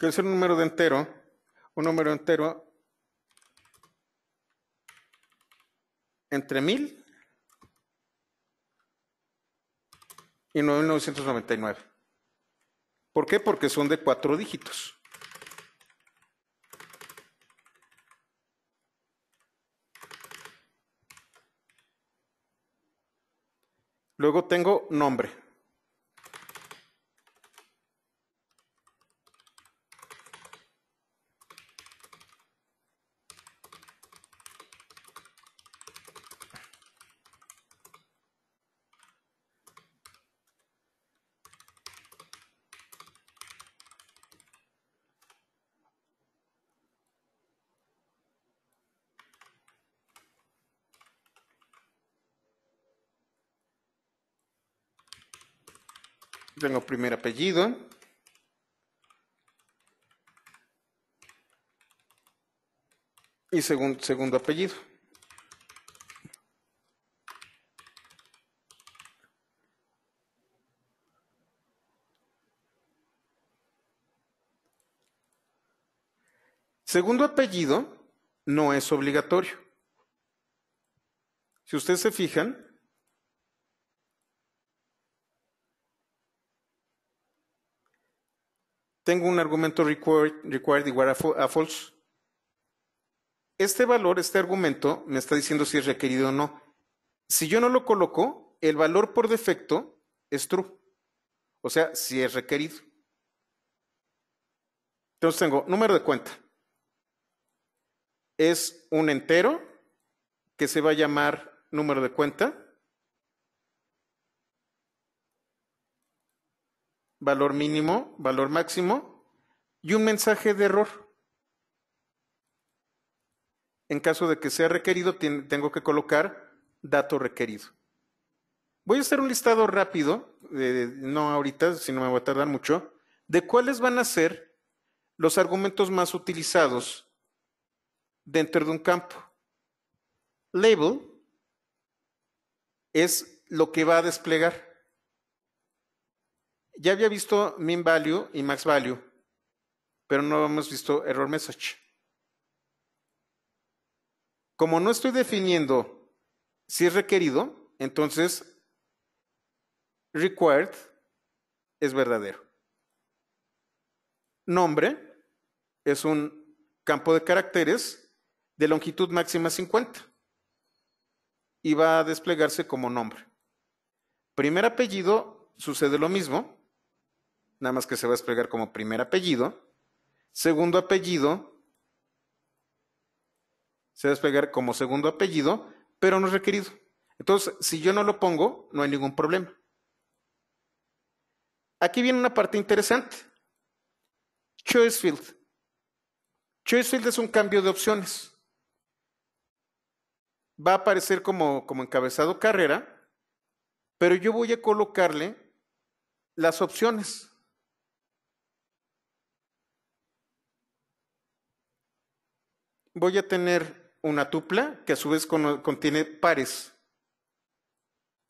que es el número de entero un número entero entre 1000 y 999. ¿Por qué? Porque son de cuatro dígitos. Luego tengo nombre. Tengo primer apellido. Y segundo apellido. Segundo apellido no es obligatorio. Si ustedes se fijan, tengo un argumento required, igual a false. Este valor, este argumento, me está diciendo si es requerido o no. Si yo no lo coloco, el valor por defecto es true. O sea, si es requerido. Entonces tengo número de cuenta. Es un entero que se va a llamar número de cuenta. valor mínimo, valor máximo y un mensaje de error. En caso de que sea requerido, tengo que colocar dato requerido. Voy a hacer un listado rápido, no ahorita, si no me voy a tardar mucho, de cuáles van a ser los argumentos más utilizados dentro de un campo. Label es lo que va a desplegar. Ya había visto min value y max value, pero no hemos visto error message. Como no estoy definiendo si es requerido, entonces required es verdadero. Nombre es un campo de caracteres de longitud máxima 50 y va a desplegarse como nombre. Primer apellido sucede lo mismo, nada más que se va a desplegar como primer apellido. Segundo apellido se va a desplegar como segundo apellido, pero no es requerido. Entonces, si yo no lo pongo, no hay ningún problema. Aquí viene una parte interesante. Choice field. Choice field es un cambio de opciones. Va a aparecer como, como encabezado carrera, pero yo voy a colocarle las opciones. voy a tener una tupla que a su vez contiene pares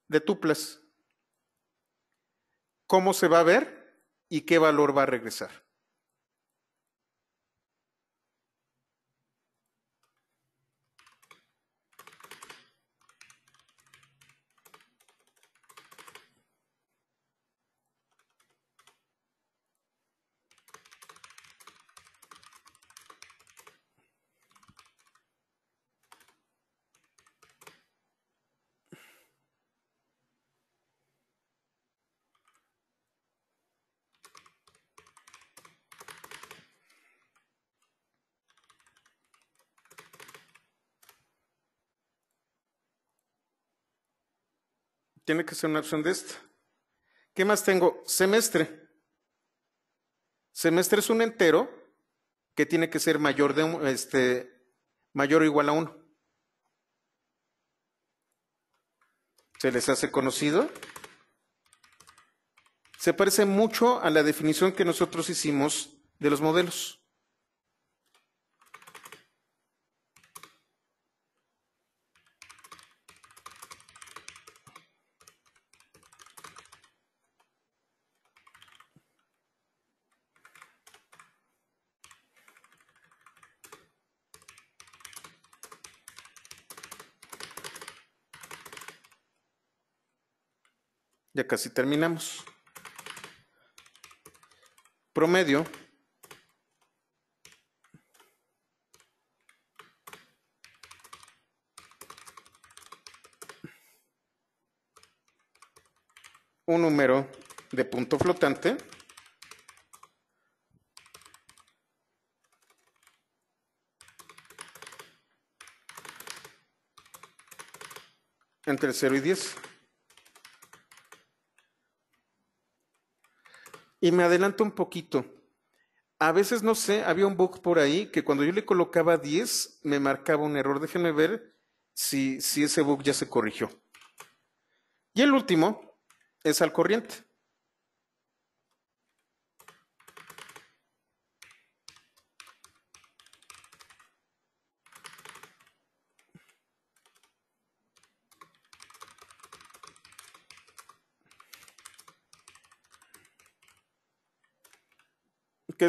de tuplas. ¿Cómo se va a ver y qué valor va a regresar? Tiene que ser una opción de esta. ¿Qué más tengo? Semestre. Semestre es un entero que tiene que ser mayor de este, mayor o igual a 1. ¿Se les hace conocido? Se parece mucho a la definición que nosotros hicimos de los modelos. casi terminamos. Promedio. Un número de punto flotante. entre 0 y 10. Y me adelanto un poquito. A veces, no sé, había un bug por ahí que cuando yo le colocaba 10 me marcaba un error. Déjenme ver si, si ese bug ya se corrigió. Y el último es al corriente.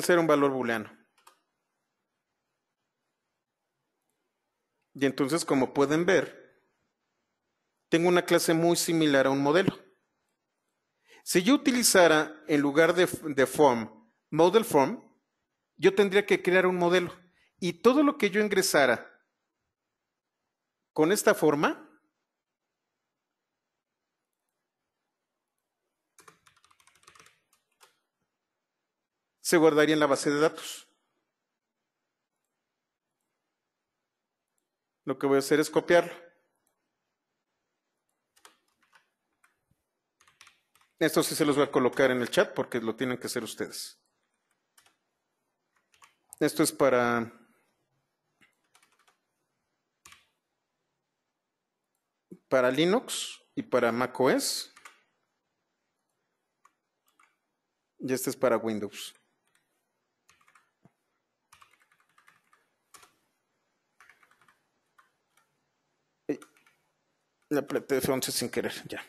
ser un valor booleano? Y entonces, como pueden ver, tengo una clase muy similar a un modelo. Si yo utilizara en lugar de, de form, model form, yo tendría que crear un modelo. Y todo lo que yo ingresara con esta forma guardaría en la base de datos. Lo que voy a hacer es copiarlo. Esto sí se los voy a colocar en el chat porque lo tienen que hacer ustedes. Esto es para... Para Linux y para macOS. Y este es para Windows. Le apreté F11 sin querer, ya.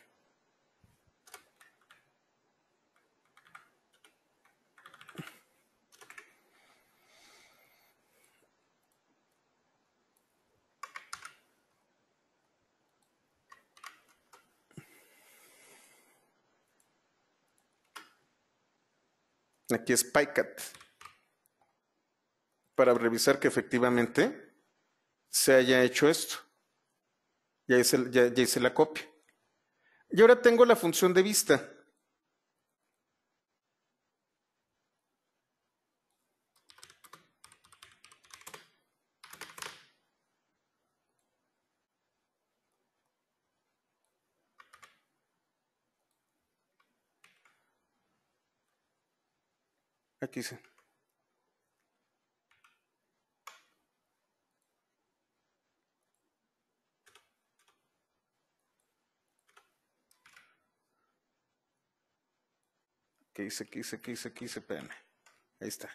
Aquí es PyCat para revisar que efectivamente se haya hecho esto. Ya hice, la copia. Y ahora tengo la función de vista. Aquí sí. que dice, que dice, que hice? que Ahí está.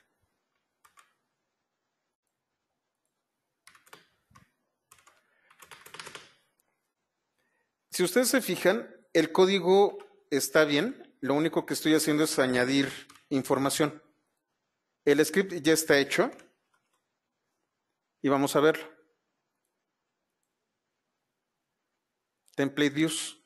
Si ustedes se fijan, el código está bien, lo único que estoy haciendo es añadir información. El script ya está hecho y vamos a verlo. Template views.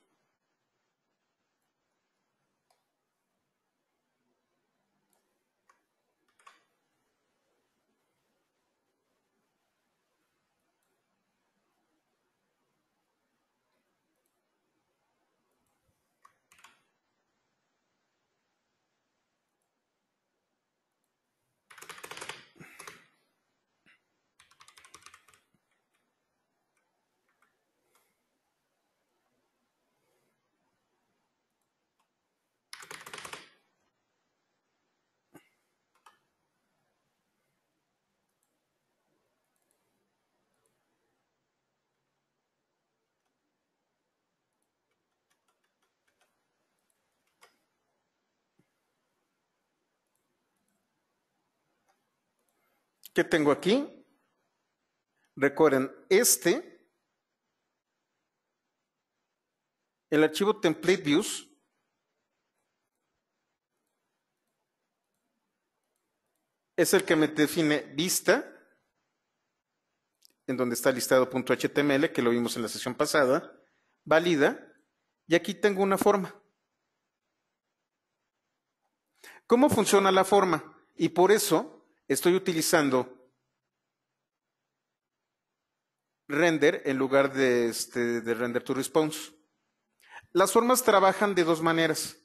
¿Qué tengo aquí? Recuerden, este, el archivo template views, es el que me define vista, en donde está listado .html, que lo vimos en la sesión pasada, válida, y aquí tengo una forma. ¿Cómo funciona la forma? Y por eso estoy utilizando render en lugar este, de, render to response. Las formas trabajan de dos maneras.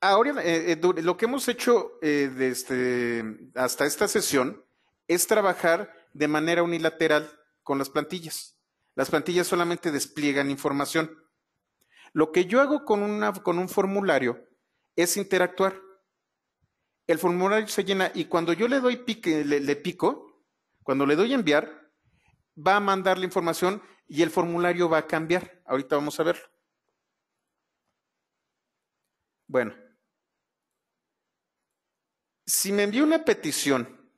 Ahora, eh, eh, lo que hemos hecho eh, este, hasta esta sesión es trabajar de manera unilateral con las plantillas. Las plantillas solamente despliegan información. Lo que yo hago con un formulario es interactuar el formulario se llena y cuando yo le doy le, pico, cuando le doy enviar, va a mandar la información y el formulario va a cambiar. Ahorita vamos a verlo. Bueno, si me envía una petición,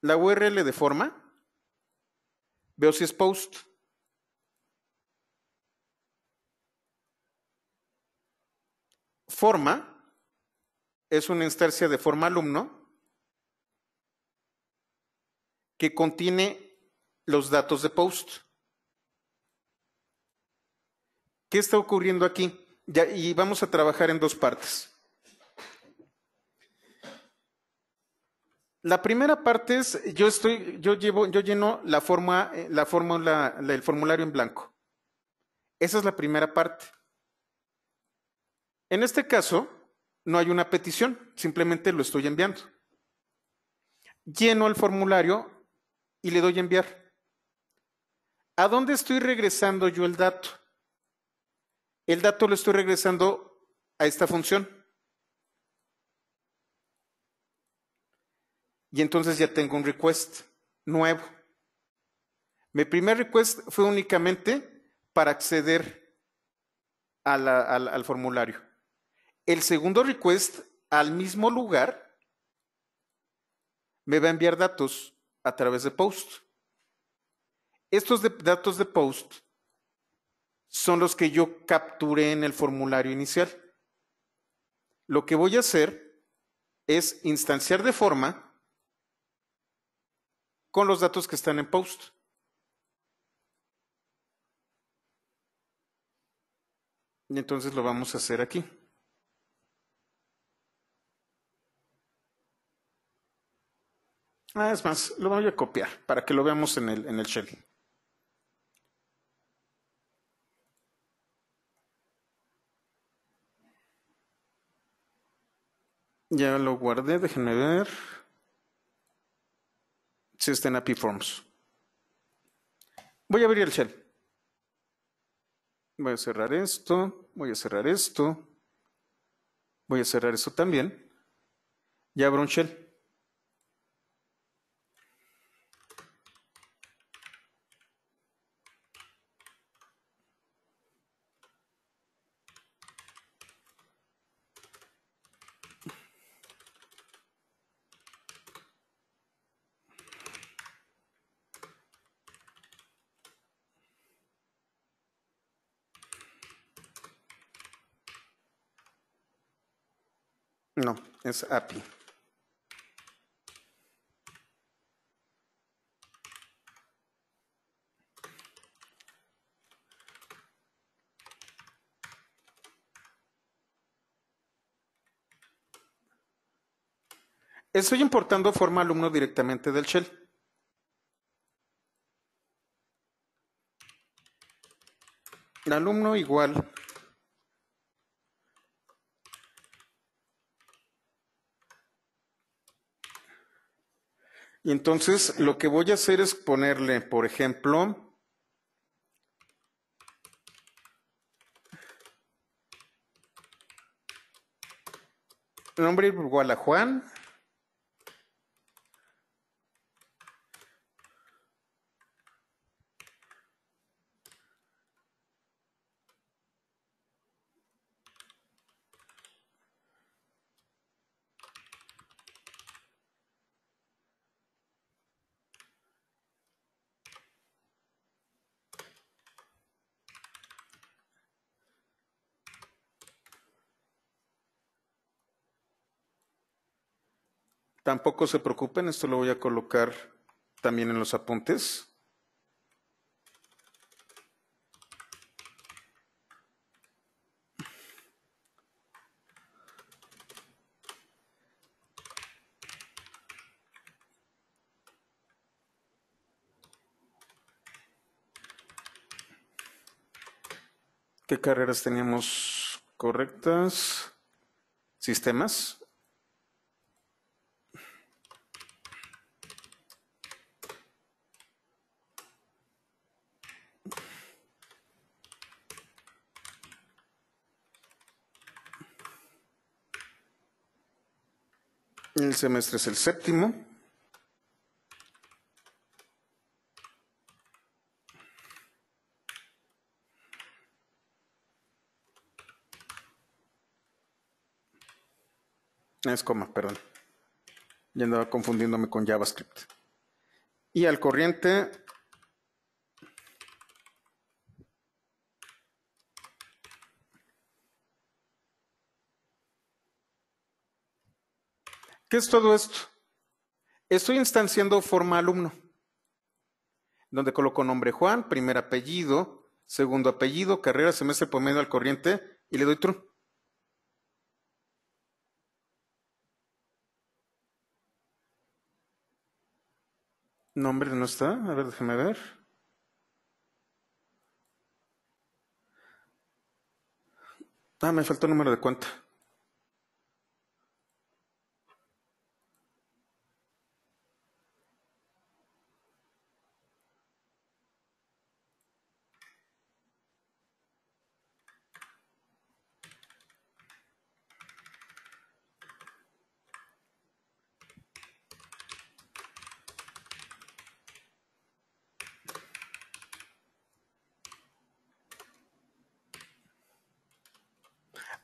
la URL de forma, veo si es post. Forma es una instancia de forma alumno que contiene los datos de post. ¿Qué está ocurriendo aquí? y vamos a trabajar en dos partes. La primera parte es, yo estoy, yo llevo, yo lleno la forma, la el formulario en blanco. Esa es la primera parte. En este caso, no hay una petición, simplemente lo estoy enviando. Lleno el formulario y le doy enviar. ¿A dónde estoy regresando yo el dato? El dato lo estoy regresando a esta función. Y entonces ya tengo un request nuevo. Mi primer request fue únicamente para acceder al formulario el segundo request al mismo lugar me va a enviar datos a través de post. Estos datos de post son los que yo capturé en el formulario inicial. Lo que voy a hacer es instanciar de forma con los datos que están en post. Y entonces lo vamos a hacer aquí. Ah, es más, lo voy a copiar para que lo veamos en el, en el shell. Ya lo guardé, déjenme ver. Si está en API Forms. Voy a abrir el shell. Voy a cerrar esto, voy a cerrar esto. Voy a cerrar esto también. Ya abro un shell. es API. Estoy importando forma alumno directamente del shell. El alumno igual Y entonces lo que voy a hacer es ponerle, por ejemplo, nombre igual a Juan. Tampoco se preocupen, esto lo voy a colocar también en los apuntes. ¿Qué carreras teníamos correctas? Sistemas. El semestre es el séptimo. Es coma, perdón. Ya andaba confundiéndome con JavaScript. Y al corriente ¿Qué es todo esto? Estoy instanciando forma alumno, donde coloco nombre Juan, primer apellido, segundo apellido, carrera, semestre medio al corriente y le doy true. Nombre no está, a ver, déjeme ver. Ah, me faltó número de cuenta.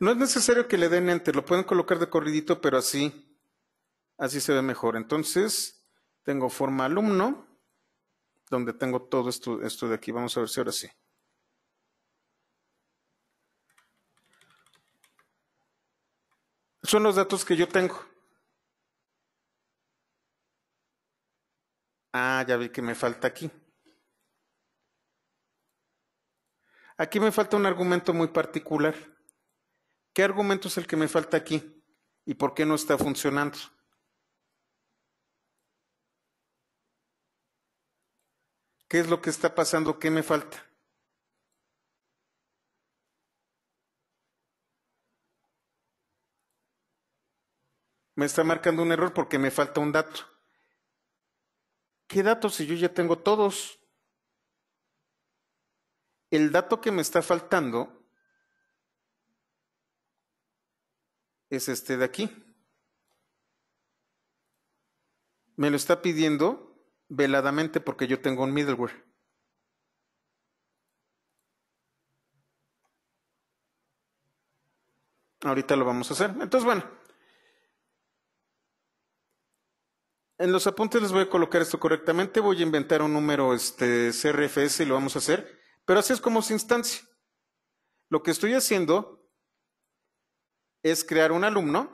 No es necesario que le den enter, lo pueden colocar de corridito, pero así, así se ve mejor. Entonces, tengo forma alumno, donde tengo todo esto, esto de aquí. Vamos a ver si ahora sí. Son los datos que yo tengo. Ah, ya vi que me falta aquí. Aquí me falta un argumento muy particular. ¿Qué argumento es el que me falta aquí? ¿Y por qué no está funcionando? ¿Qué es lo que está pasando? ¿Qué me falta? Me está marcando un error porque me falta un dato. ¿Qué datos si yo ya tengo todos? El dato que me está faltando es este de aquí. Me lo está pidiendo veladamente porque yo tengo un middleware. Ahorita lo vamos a hacer. Entonces, bueno. En los apuntes les voy a colocar esto correctamente. Voy a inventar un número este, CRFS y lo vamos a hacer. Pero así es como se instancia. Lo que estoy haciendo es crear un alumno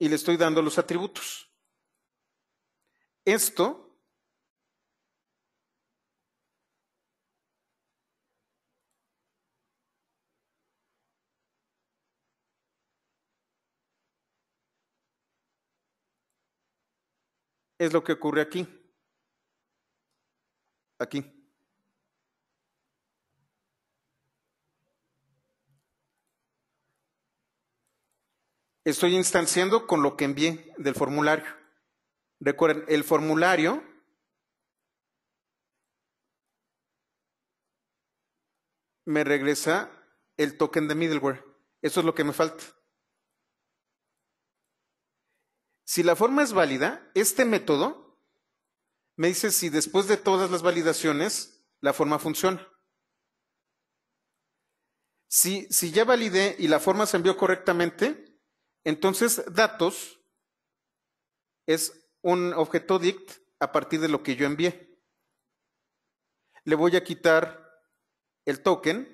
y le estoy dando los atributos. Esto es lo que ocurre aquí. Aquí. estoy instanciando con lo que envié del formulario. Recuerden, el formulario me regresa el token de middleware. Eso es lo que me falta. Si la forma es válida, este método me dice si después de todas las validaciones la forma funciona. Si, si ya validé y la forma se envió correctamente, entonces, datos es un objeto dict a partir de lo que yo envié. Le voy a quitar el token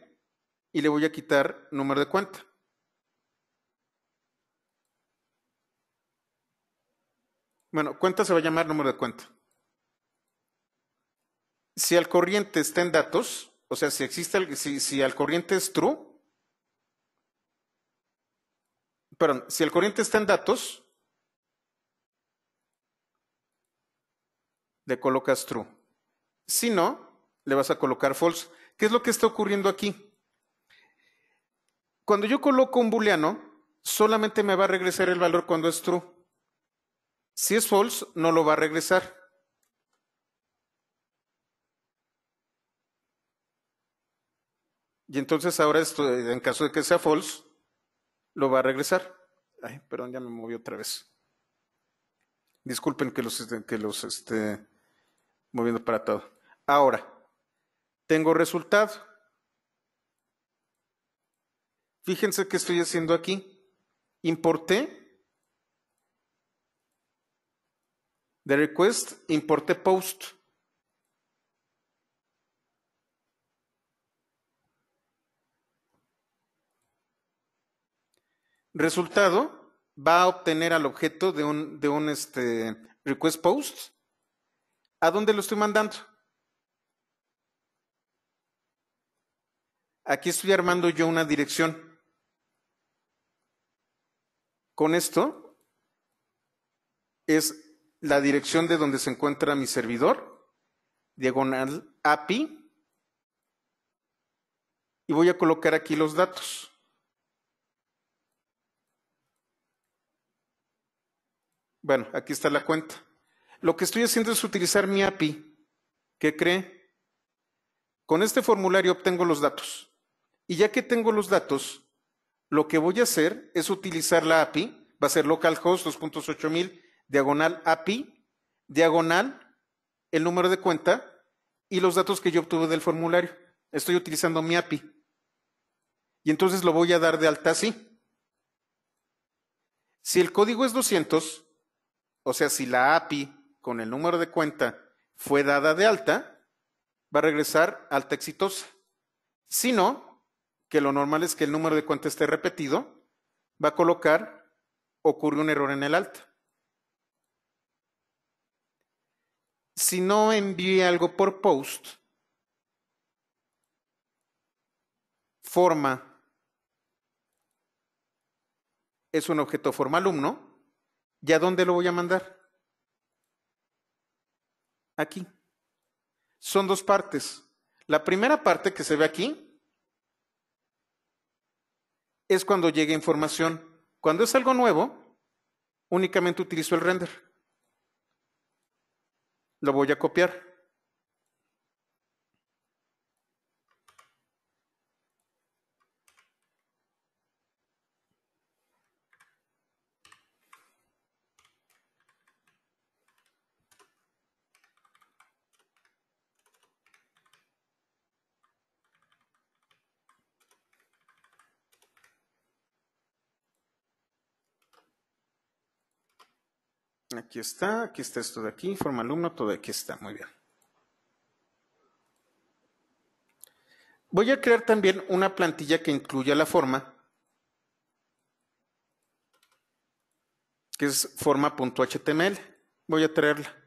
y le voy a quitar número de cuenta. Bueno, cuenta se va a llamar número de cuenta. Si al corriente está en datos, o sea, si existe, si, si al corriente es true, si el corriente está en datos, le colocas true. Si no, le vas a colocar false. ¿Qué es lo que está ocurriendo aquí? Cuando yo coloco un booleano, solamente me va a regresar el valor cuando es true. Si es false, no lo va a regresar. Y entonces ahora, esto, en caso de que sea false, lo va a regresar. Ay, perdón, ya me movió otra vez. Disculpen que los, que los esté moviendo para todo. Ahora, tengo resultado. Fíjense qué estoy haciendo aquí. Importé the request, importé post. resultado va a obtener al objeto de un, de un este, request post. ¿A dónde lo estoy mandando? Aquí estoy armando yo una dirección. Con esto es la dirección de donde se encuentra mi servidor, diagonal API, y voy a colocar aquí los datos. Bueno, aquí está la cuenta. Lo que estoy haciendo es utilizar mi API. ¿Qué cree? Con este formulario obtengo los datos. Y ya que tengo los datos, lo que voy a hacer es utilizar la API. Va a ser localhost 2.8000 diagonal API, diagonal el número de cuenta y los datos que yo obtuve del formulario. Estoy utilizando mi API. Y entonces lo voy a dar de alta así. Si el código es 200, o sea, si la API con el número de cuenta fue dada de alta, va a regresar alta exitosa. Si no, que lo normal es que el número de cuenta esté repetido, va a colocar ocurre un error en el alta. Si no envíe algo por post, forma es un objeto forma alumno ¿Y a dónde lo voy a mandar? Aquí. Son dos partes. La primera parte que se ve aquí es cuando llega información. Cuando es algo nuevo, únicamente utilizo el render. Lo voy a copiar. Aquí está, aquí está esto de aquí, forma alumno, todo aquí está, muy bien. Voy a crear también una plantilla que incluya la forma, que es forma.html. Voy a traerla.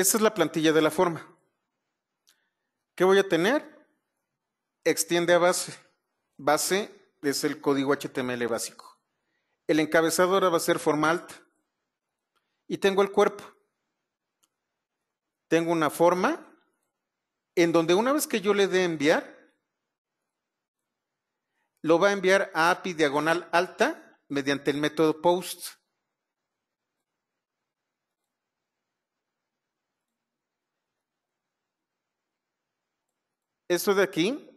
esa es la plantilla de la forma. ¿Qué voy a tener? Extiende a base. Base es el código HTML básico. El encabezado ahora va a ser forma alta. Y tengo el cuerpo. Tengo una forma en donde una vez que yo le dé enviar, lo va a enviar a API diagonal alta mediante el método post. Esto de aquí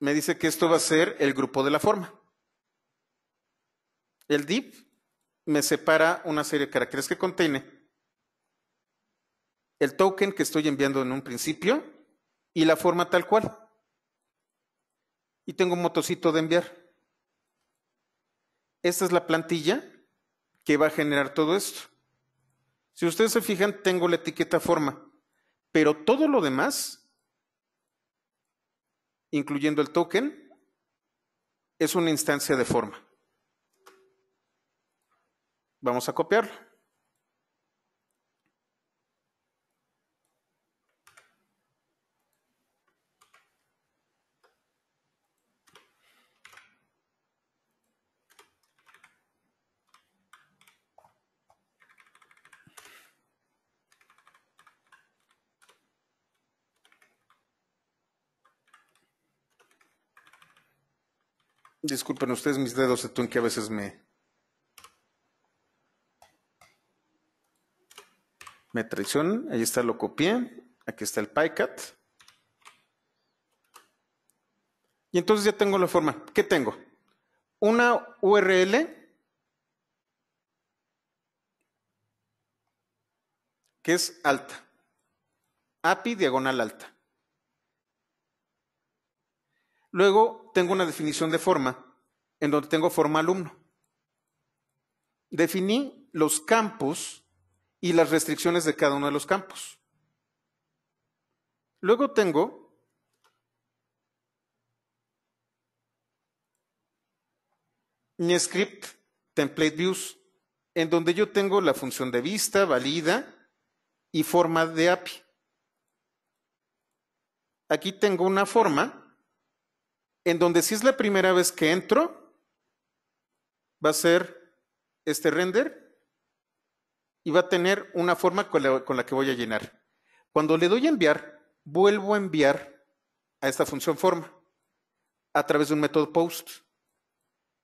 me dice que esto va a ser el grupo de la forma. El div me separa una serie de caracteres que contiene el token que estoy enviando en un principio y la forma tal cual. Y tengo un motocito de enviar. Esta es la plantilla que va a generar todo esto. Si ustedes se fijan, tengo la etiqueta forma, pero todo lo demás incluyendo el token, es una instancia de forma. Vamos a copiarlo. Disculpen ustedes mis dedos de tun que a veces me. Me traicionan. Ahí está, lo copié. Aquí está el PyCat. Y entonces ya tengo la forma. ¿Qué tengo? Una URL que es alta. API diagonal alta. Luego tengo una definición de forma, en donde tengo forma alumno. Definí los campos y las restricciones de cada uno de los campos. Luego tengo mi script template views, en donde yo tengo la función de vista, valida y forma de API. Aquí tengo una forma en donde si es la primera vez que entro, va a ser este render y va a tener una forma con la, que voy a llenar. Cuando le doy a enviar, vuelvo a enviar a esta función forma a través de un método post.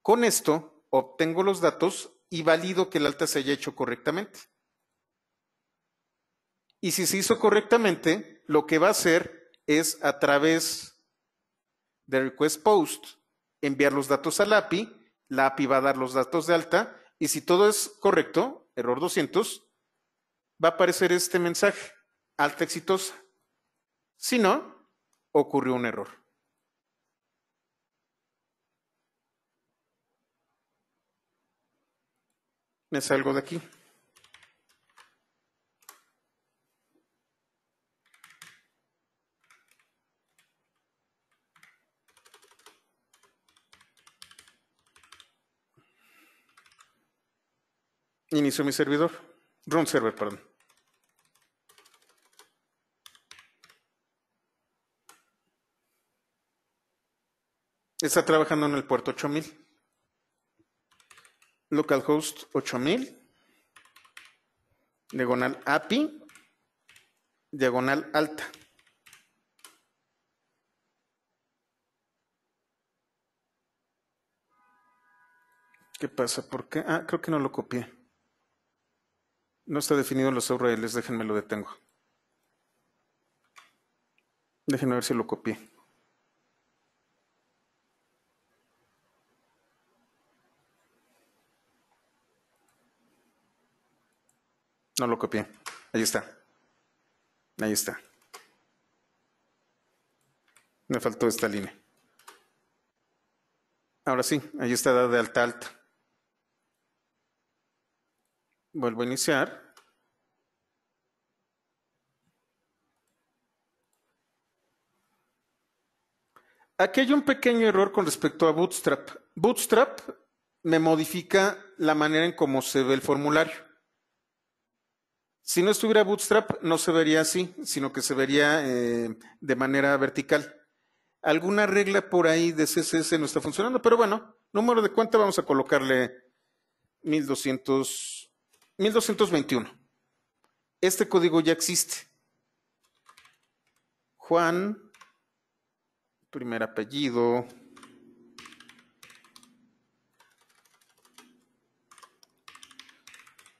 Con esto obtengo los datos y valido que el alta se haya hecho correctamente. Y si se hizo correctamente, lo que va a hacer es a través The request post, enviar los datos a la API, la API va a dar los datos de alta y si todo es correcto, error 200, va a aparecer este mensaje, alta exitosa. Si no, ocurrió un error. Me salgo de aquí. Inicio mi servidor. Run server, perdón. Está trabajando en el puerto 8000. Localhost 8000. Diagonal API. Diagonal alta. ¿Qué pasa? ¿Por qué? Ah, creo que no lo copié. No está definido los URLs, déjenme lo detengo. Déjenme ver si lo copié. No lo copié. Ahí está. Ahí está. Me faltó esta línea. Ahora sí, ahí está dada de alta alta. Vuelvo a iniciar. Aquí hay un pequeño error con respecto a Bootstrap. Bootstrap me modifica la manera en cómo se ve el formulario. Si no estuviera Bootstrap, no se vería así, sino que se vería eh, de manera vertical. Alguna regla por ahí de CSS no está funcionando, pero bueno, número de cuenta vamos a colocarle 1200. 1221. Este código ya existe. Juan, primer apellido.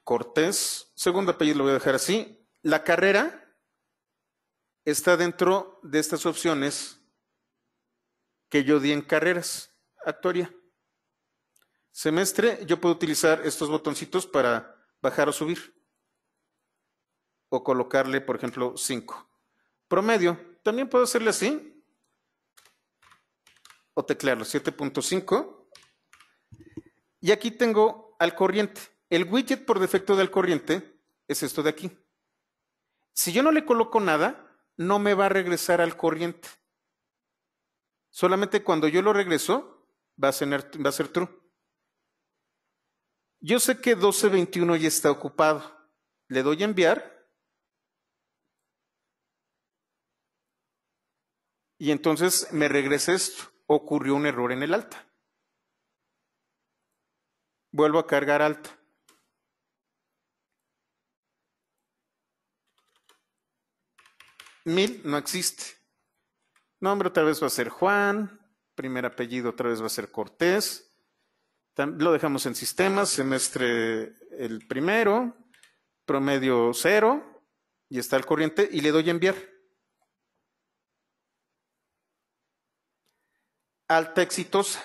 Cortés, segundo apellido lo voy a dejar así. La carrera está dentro de estas opciones que yo di en carreras, actuaría. Semestre, yo puedo utilizar estos botoncitos para bajar o subir. O colocarle, por ejemplo, 5. Promedio, también puedo hacerle así. O teclearlo, 7.5. Y aquí tengo al corriente. El widget por defecto del corriente es esto de aquí. Si yo no le coloco nada, no me va a regresar al corriente. Solamente cuando yo lo regreso, va a, ser, va a ser true. Yo sé que 1221 ya está ocupado. Le doy a enviar. Y entonces me regresa esto. Ocurrió un error en el alta. Vuelvo a cargar alta. Mil no existe. Nombre otra vez va a ser Juan. Primer apellido otra vez va a ser Cortés lo dejamos en sistemas, semestre el primero, promedio cero, y está el corriente, y le doy a enviar. Alta exitosa.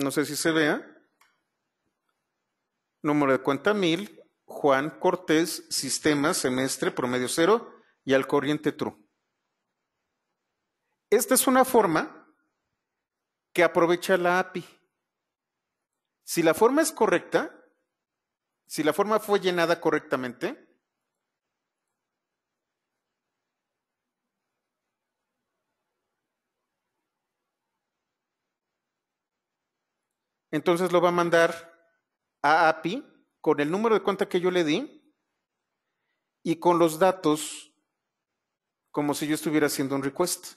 no sé si se vea. Número de cuenta 1000, Juan Cortés, sistema, semestre, promedio cero y al corriente true. Esta es una forma que aprovecha la API. Si la forma es correcta, si la forma fue llenada correctamente, entonces lo va a mandar a API con el número de cuenta que yo le di y con los datos como si yo estuviera haciendo un request.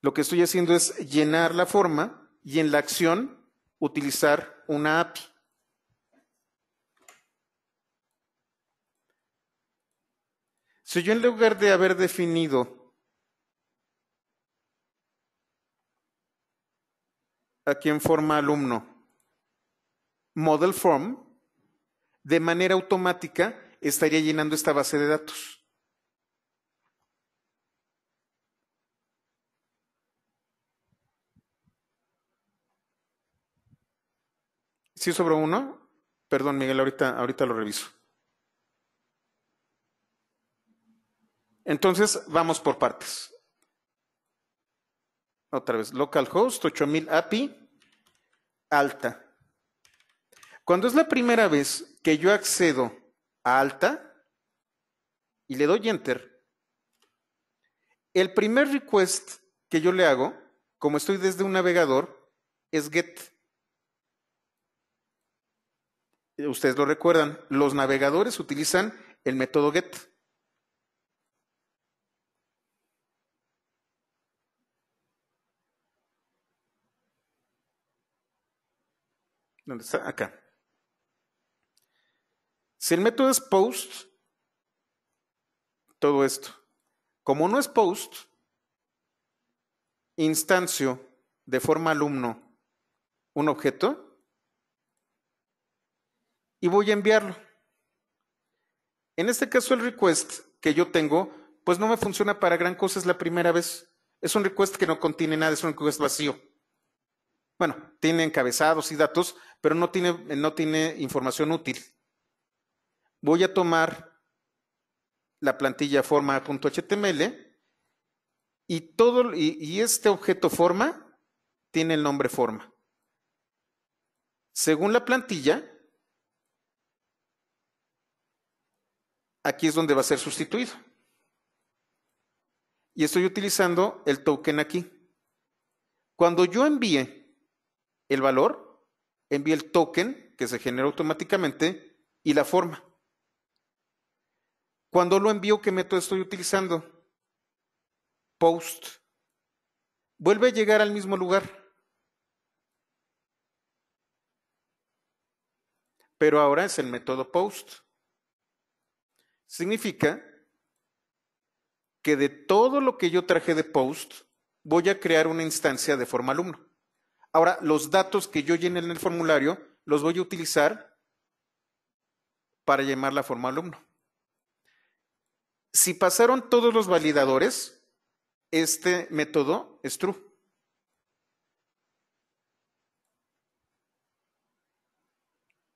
Lo que estoy haciendo es llenar la forma y en la acción utilizar una API. Si yo en lugar de haber definido aquí en forma alumno, model form, de manera automática estaría llenando esta base de datos. ¿Sí sobre uno? Perdón, Miguel, ahorita, ahorita lo reviso. Entonces, vamos por partes. Otra vez, localhost, 8000 API alta. Cuando es la primera vez que yo accedo a alta y le doy enter, el primer request que yo le hago, como estoy desde un navegador, es get. Ustedes lo recuerdan, los navegadores utilizan el método get. ¿Dónde está? Acá. Si el método es post, todo esto. Como no es post, instancio de forma alumno un objeto y voy a enviarlo. En este caso el request que yo tengo, pues no me funciona para gran cosa, es la primera vez. Es un request que no contiene nada, es un request vacío. Bueno, tiene encabezados y datos, pero no tiene, no tiene información útil. Voy a tomar la plantilla forma.html y todo y este objeto forma tiene el nombre forma. Según la plantilla, aquí es donde va a ser sustituido. Y estoy utilizando el token aquí. Cuando yo envíe el valor, envía el token que se genera automáticamente y la forma. Cuando lo envío, ¿qué método estoy utilizando? Post. Vuelve a llegar al mismo lugar. Pero ahora es el método post. Significa que de todo lo que yo traje de post, voy a crear una instancia de forma alumno. Ahora, los datos que yo llené en el formulario los voy a utilizar para llamar la forma alumno. Si pasaron todos los validadores, este método es true.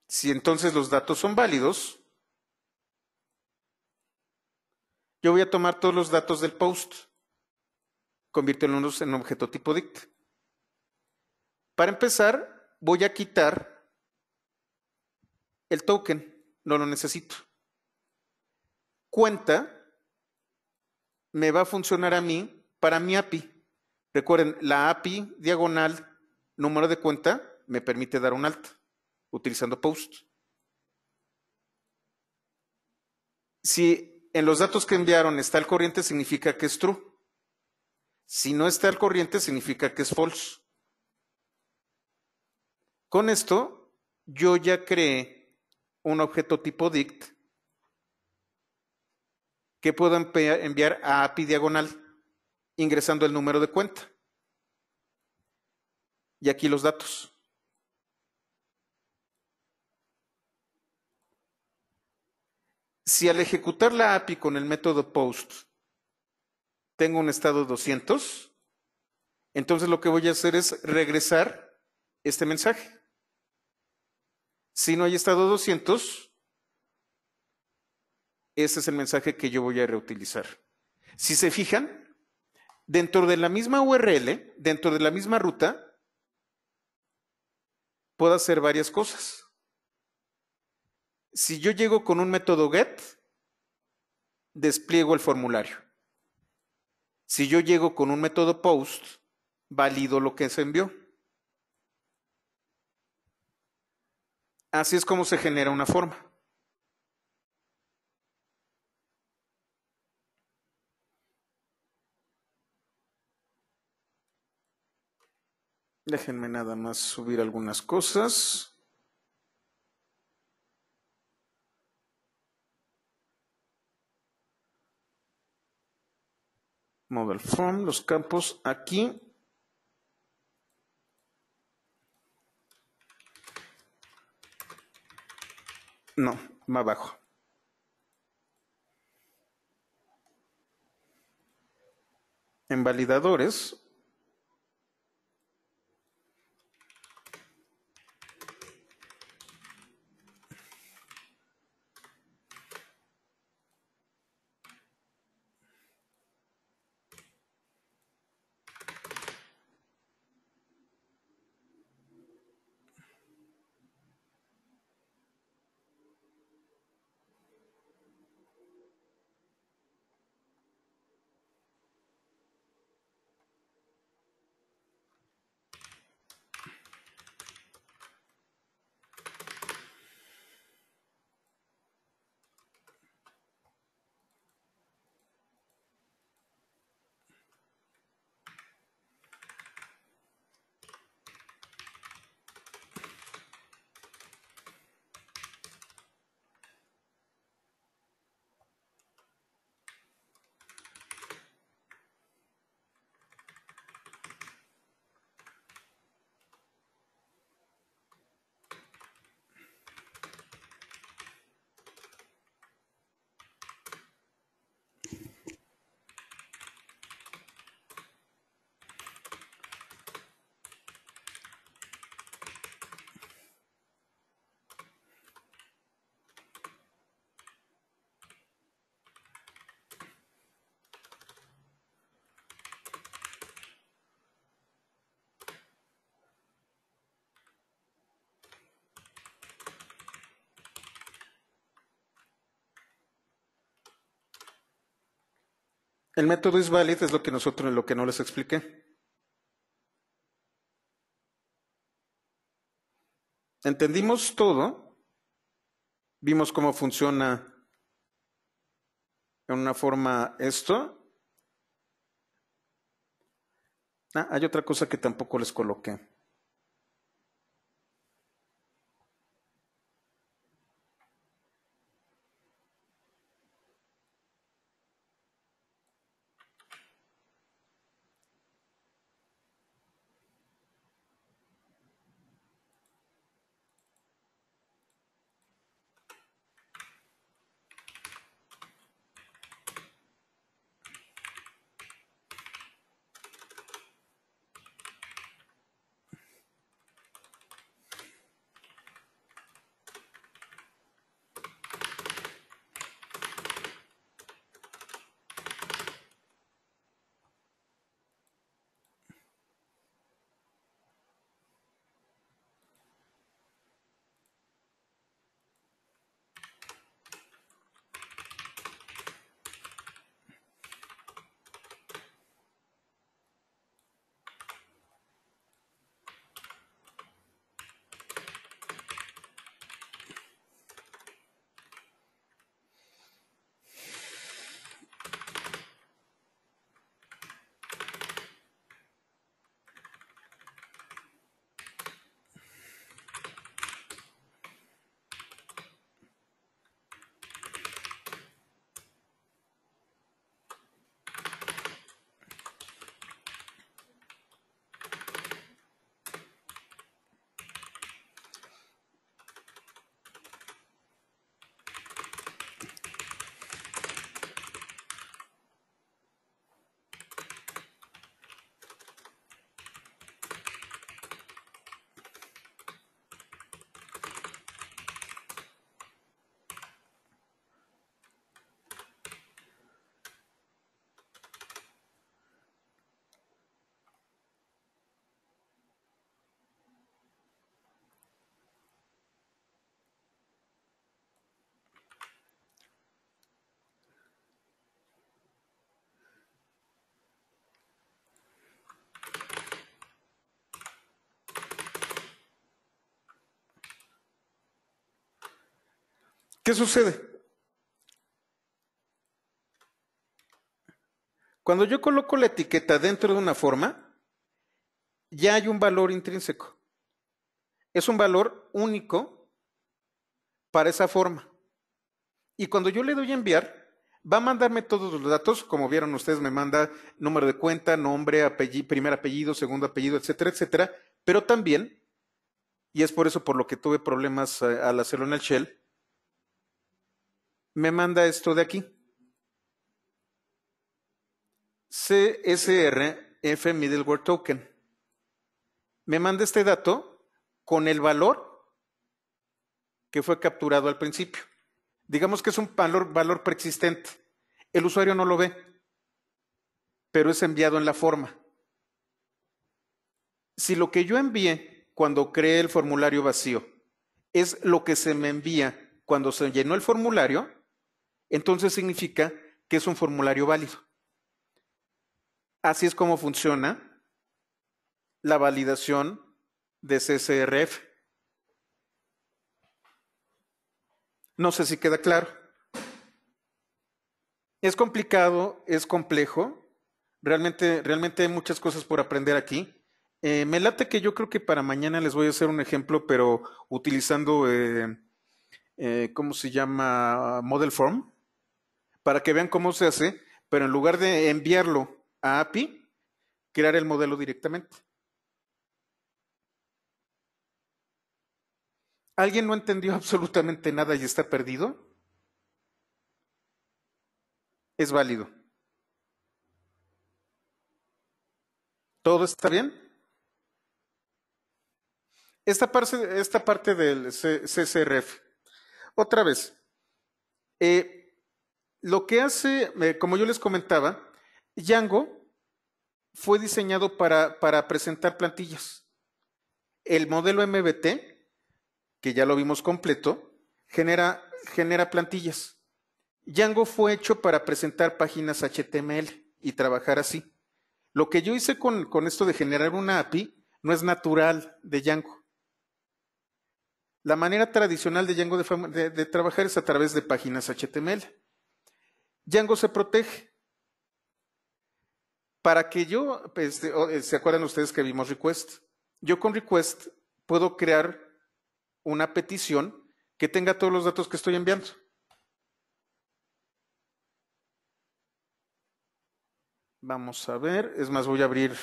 Si entonces los datos son válidos, yo voy a tomar todos los datos del post, convirtiéndolos en objeto tipo dict. Para empezar, voy a quitar el token, no lo necesito. Cuenta me va a funcionar a mí para mi API. Recuerden, la API diagonal número de cuenta me permite dar un alta utilizando post. Si en los datos que enviaron está el corriente, significa que es true. Si no está el corriente, significa que es false. Con esto, yo ya creé un objeto tipo dict que puedo enviar a API diagonal ingresando el número de cuenta. Y aquí los datos. Si al ejecutar la API con el método post tengo un estado 200, entonces lo que voy a hacer es regresar este mensaje. Si no hay estado 200, ese es el mensaje que yo voy a reutilizar. Si se fijan, dentro de la misma URL, dentro de la misma ruta, puedo hacer varias cosas. Si yo llego con un método get, despliego el formulario. Si yo llego con un método post, valido lo que se envió. Así es como se genera una forma. Déjenme nada más subir algunas cosas. Model form, los campos aquí. No, más abajo. En validadores El método is valid, es lo que nosotros, lo que no les expliqué. Entendimos todo, vimos cómo funciona en una forma esto. Ah, hay otra cosa que tampoco les coloqué. ¿Qué sucede? Cuando yo coloco la etiqueta dentro de una forma, ya hay un valor intrínseco. Es un valor único para esa forma. Y cuando yo le doy a enviar, va a mandarme todos los datos, como vieron ustedes, me manda número de cuenta, nombre, apellido, primer apellido, segundo apellido, etcétera, etcétera, pero también, y es por eso por lo que tuve problemas eh, al hacerlo en el Shell, me manda esto de aquí. CSRF Middleware Token. Me manda este dato con el valor que fue capturado al principio. Digamos que es un valor, valor preexistente. El usuario no lo ve, pero es enviado en la forma. Si lo que yo envié cuando creé el formulario vacío es lo que se me envía cuando se llenó el formulario, entonces significa que es un formulario válido. Así es como funciona la validación de CSRF. No sé si queda claro. Es complicado, es complejo. Realmente, realmente hay muchas cosas por aprender aquí. Eh, me late que yo creo que para mañana les voy a hacer un ejemplo, pero utilizando, eh, eh, ¿cómo se llama? Model Form para que vean cómo se hace, pero en lugar de enviarlo a API, crear el modelo directamente. ¿Alguien no entendió absolutamente nada y está perdido? Es válido. ¿Todo está bien? Esta parte, esta parte del CCRF. Otra vez, eh, lo que hace, eh, como yo les comentaba, Django fue diseñado para, presentar plantillas. El modelo MBT, que ya lo vimos completo, genera, plantillas. Django fue hecho para presentar páginas HTML y trabajar así. Lo que yo hice con, esto de generar una API no es natural de Django. La manera tradicional de Django de trabajar es a través de páginas HTML. Django se protege. Para que yo, pues, oh, eh, ¿se acuerdan ustedes que vimos request? Yo con request puedo crear una petición que tenga todos los datos que estoy enviando. Vamos a ver, es más, voy a abrir.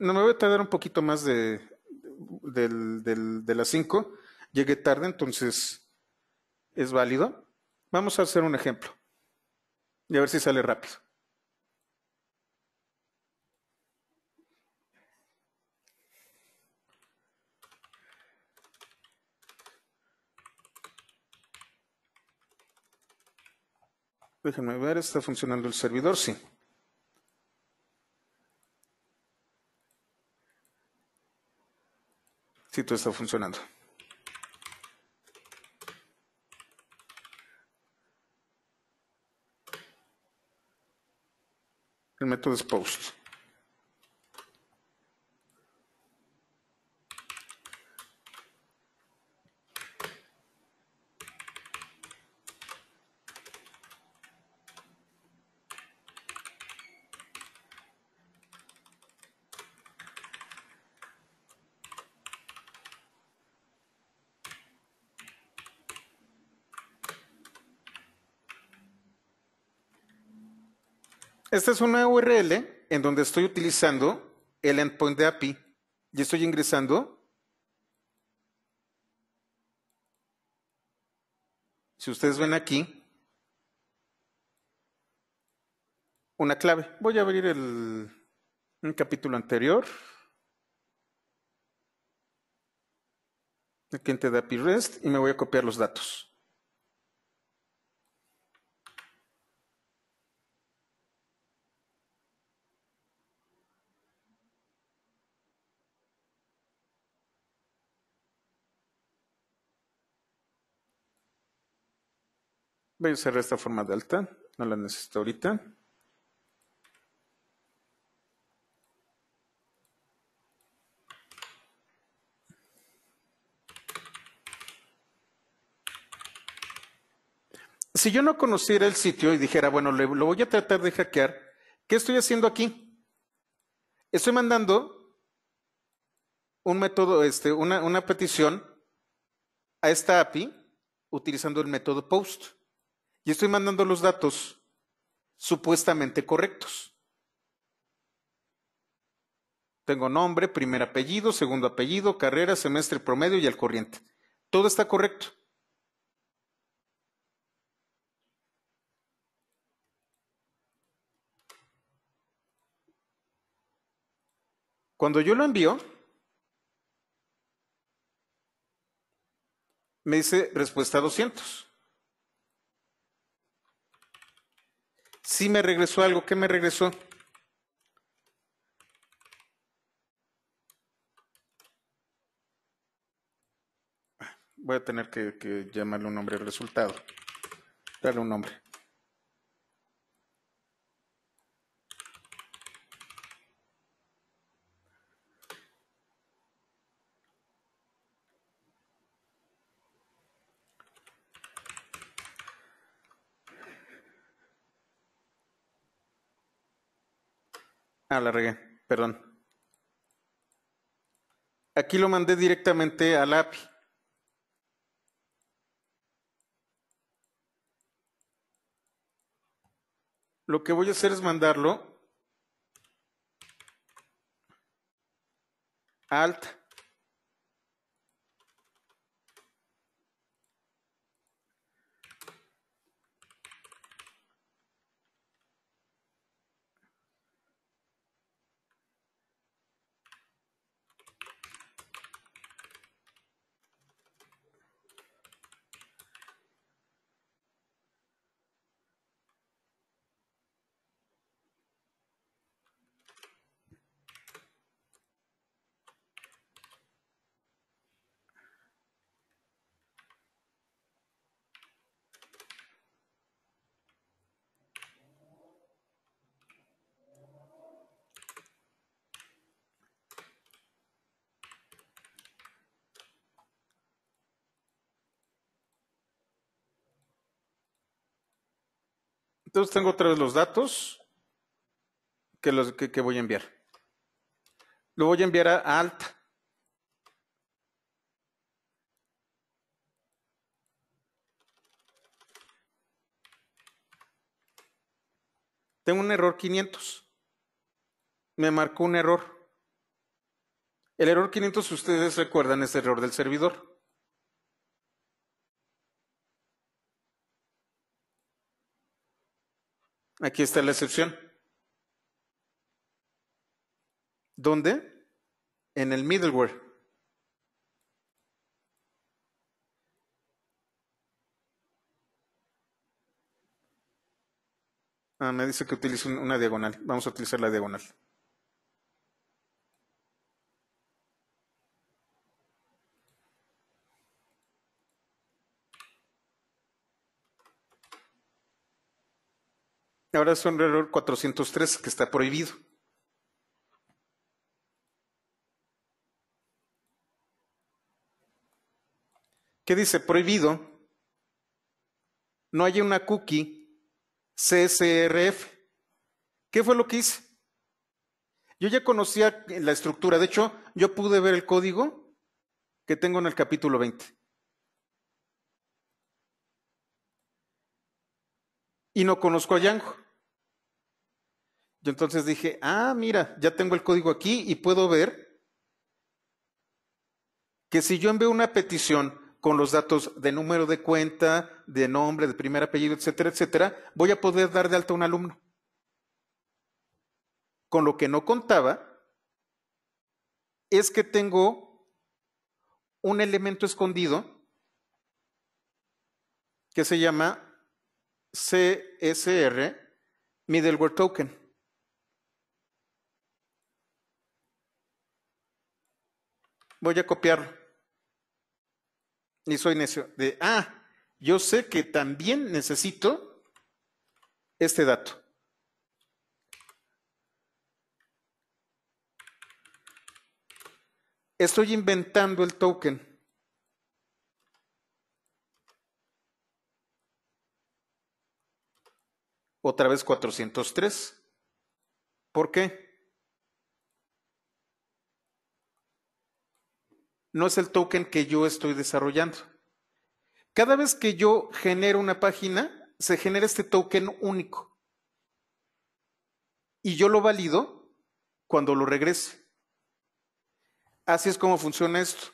No me voy a tardar un poquito más de, de las 5. Llegué tarde, entonces es válido. Vamos a hacer un ejemplo. Y a ver si sale rápido. Déjenme ver, ¿está funcionando el servidor? Sí. Sí, todo está funcionando. el método es POST. Esta es una URL en donde estoy utilizando el endpoint de API y estoy ingresando. Si ustedes ven aquí, una clave. Voy a abrir el un capítulo anterior. El cliente de API REST y me voy a copiar los datos. Voy a esta forma de alta, no la necesito ahorita. Si yo no conociera el sitio y dijera, bueno, lo, voy a tratar de hackear, ¿qué estoy haciendo aquí? Estoy mandando un método, este, una, una petición a esta API utilizando el método post y estoy mandando los datos supuestamente correctos. Tengo nombre, primer apellido, segundo apellido, carrera, semestre promedio y el corriente. Todo está correcto. Cuando yo lo envío, me dice respuesta 200. Si me regresó algo. ¿Qué me regresó? Voy a tener que, llamarle un nombre al resultado. Darle un nombre. Ah, la regué, perdón. Aquí lo mandé directamente al API. Lo que voy a hacer es mandarlo alt Entonces tengo otra vez los datos que, voy a enviar. Lo voy a enviar a, alta. Tengo un error 500. Me marcó un error. El error 500, ustedes recuerdan, es error del servidor. Aquí está la excepción. ¿Dónde? En el middleware. Ah, me dice que utilice una diagonal. Vamos a utilizar la diagonal. Ahora es un error 403 que está prohibido. ¿Qué dice? Prohibido. No hay una cookie CSRF. ¿Qué fue lo que hice? Yo ya conocía la estructura. De hecho, yo pude ver el código que tengo en el capítulo 20. Y no conozco a Django entonces dije, ah, mira, ya tengo el código aquí y puedo ver que si yo envío una petición con los datos de número de cuenta, de nombre, de primer apellido, etcétera, etcétera, voy a poder dar de alta a un alumno. Con lo que no contaba es que tengo un elemento escondido que se llama CSR Middleware Token. voy a copiar Y soy necio. De, ah, yo sé que también necesito este dato. Estoy inventando el token. Otra vez 403. ¿Por qué? no es el token que yo estoy desarrollando. Cada vez que yo genero una página, se genera este token único. Y yo lo valido cuando lo regrese. Así es como funciona esto.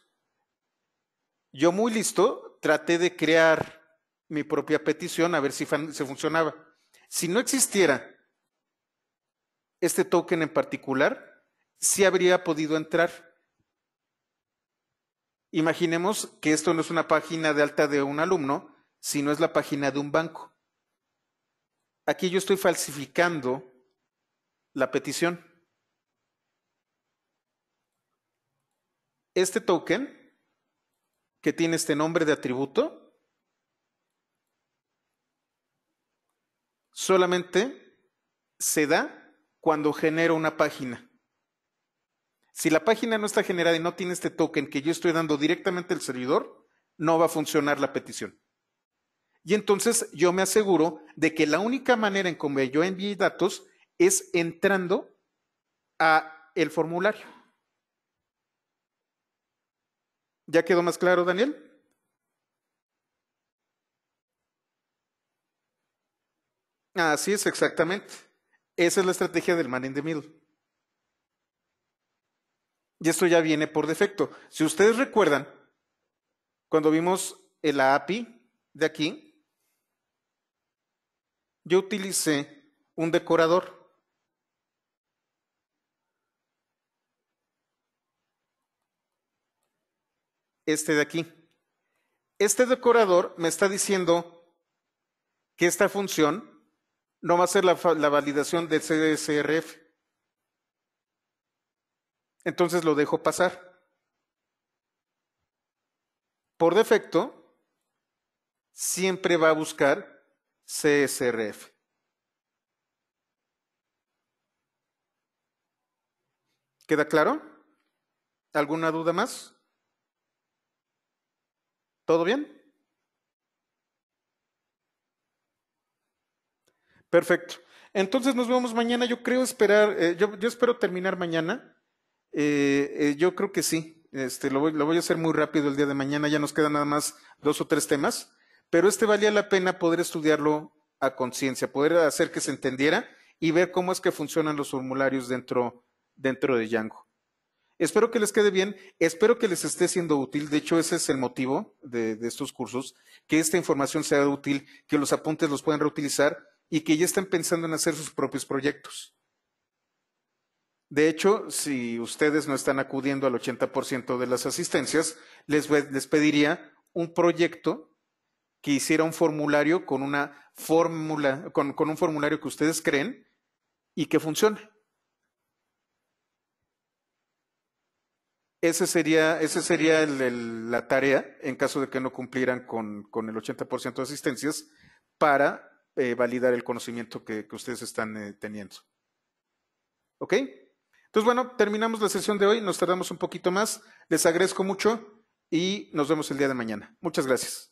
Yo muy listo, traté de crear mi propia petición a ver si se funcionaba. Si no existiera este token en particular, sí habría podido entrar Imaginemos que esto no es una página de alta de un alumno, sino es la página de un banco. Aquí yo estoy falsificando la petición. Este token, que tiene este nombre de atributo, solamente se da cuando genero una página. Si la página no está generada y no tiene este token que yo estoy dando directamente al servidor, no va a funcionar la petición. Y entonces yo me aseguro de que la única manera en cómo yo envíe datos es entrando a el formulario. ¿Ya quedó más claro, Daniel? Así es, exactamente. Esa es la estrategia del man in the middle. Y esto ya viene por defecto. Si ustedes recuerdan, cuando vimos el API de aquí, yo utilicé un decorador. Este de aquí. Este decorador me está diciendo que esta función no va a ser la, validación del CSRF entonces lo dejo pasar. Por defecto, siempre va a buscar CSRF. ¿Queda claro? ¿Alguna duda más? ¿Todo bien? Perfecto. Entonces nos vemos mañana. Yo creo esperar, eh, yo espero terminar mañana eh, eh, yo creo que sí. Este, lo voy, a hacer muy rápido el día de mañana. Ya nos quedan nada más dos o tres temas. Pero este valía la pena poder estudiarlo a conciencia, poder hacer que se entendiera y ver cómo es que funcionan los formularios dentro, dentro de Django. Espero que les quede bien, espero que les esté siendo útil. De hecho, ese es el motivo de, de estos cursos, que esta información sea útil, que los apuntes los puedan reutilizar y que ya estén pensando en hacer sus propios proyectos. De hecho, si ustedes no están acudiendo al 80% de las asistencias, les, pediría un proyecto que hiciera un formulario con un formulario que ustedes creen y que funcione. Ese sería, la tarea en caso de que no cumplieran con, el 80% de asistencias para eh, validar el conocimiento que, ustedes están eh, teniendo. ¿Ok? Entonces, bueno, terminamos la sesión de hoy, nos tardamos un poquito más, les agradezco mucho y nos vemos el día de mañana. Muchas gracias.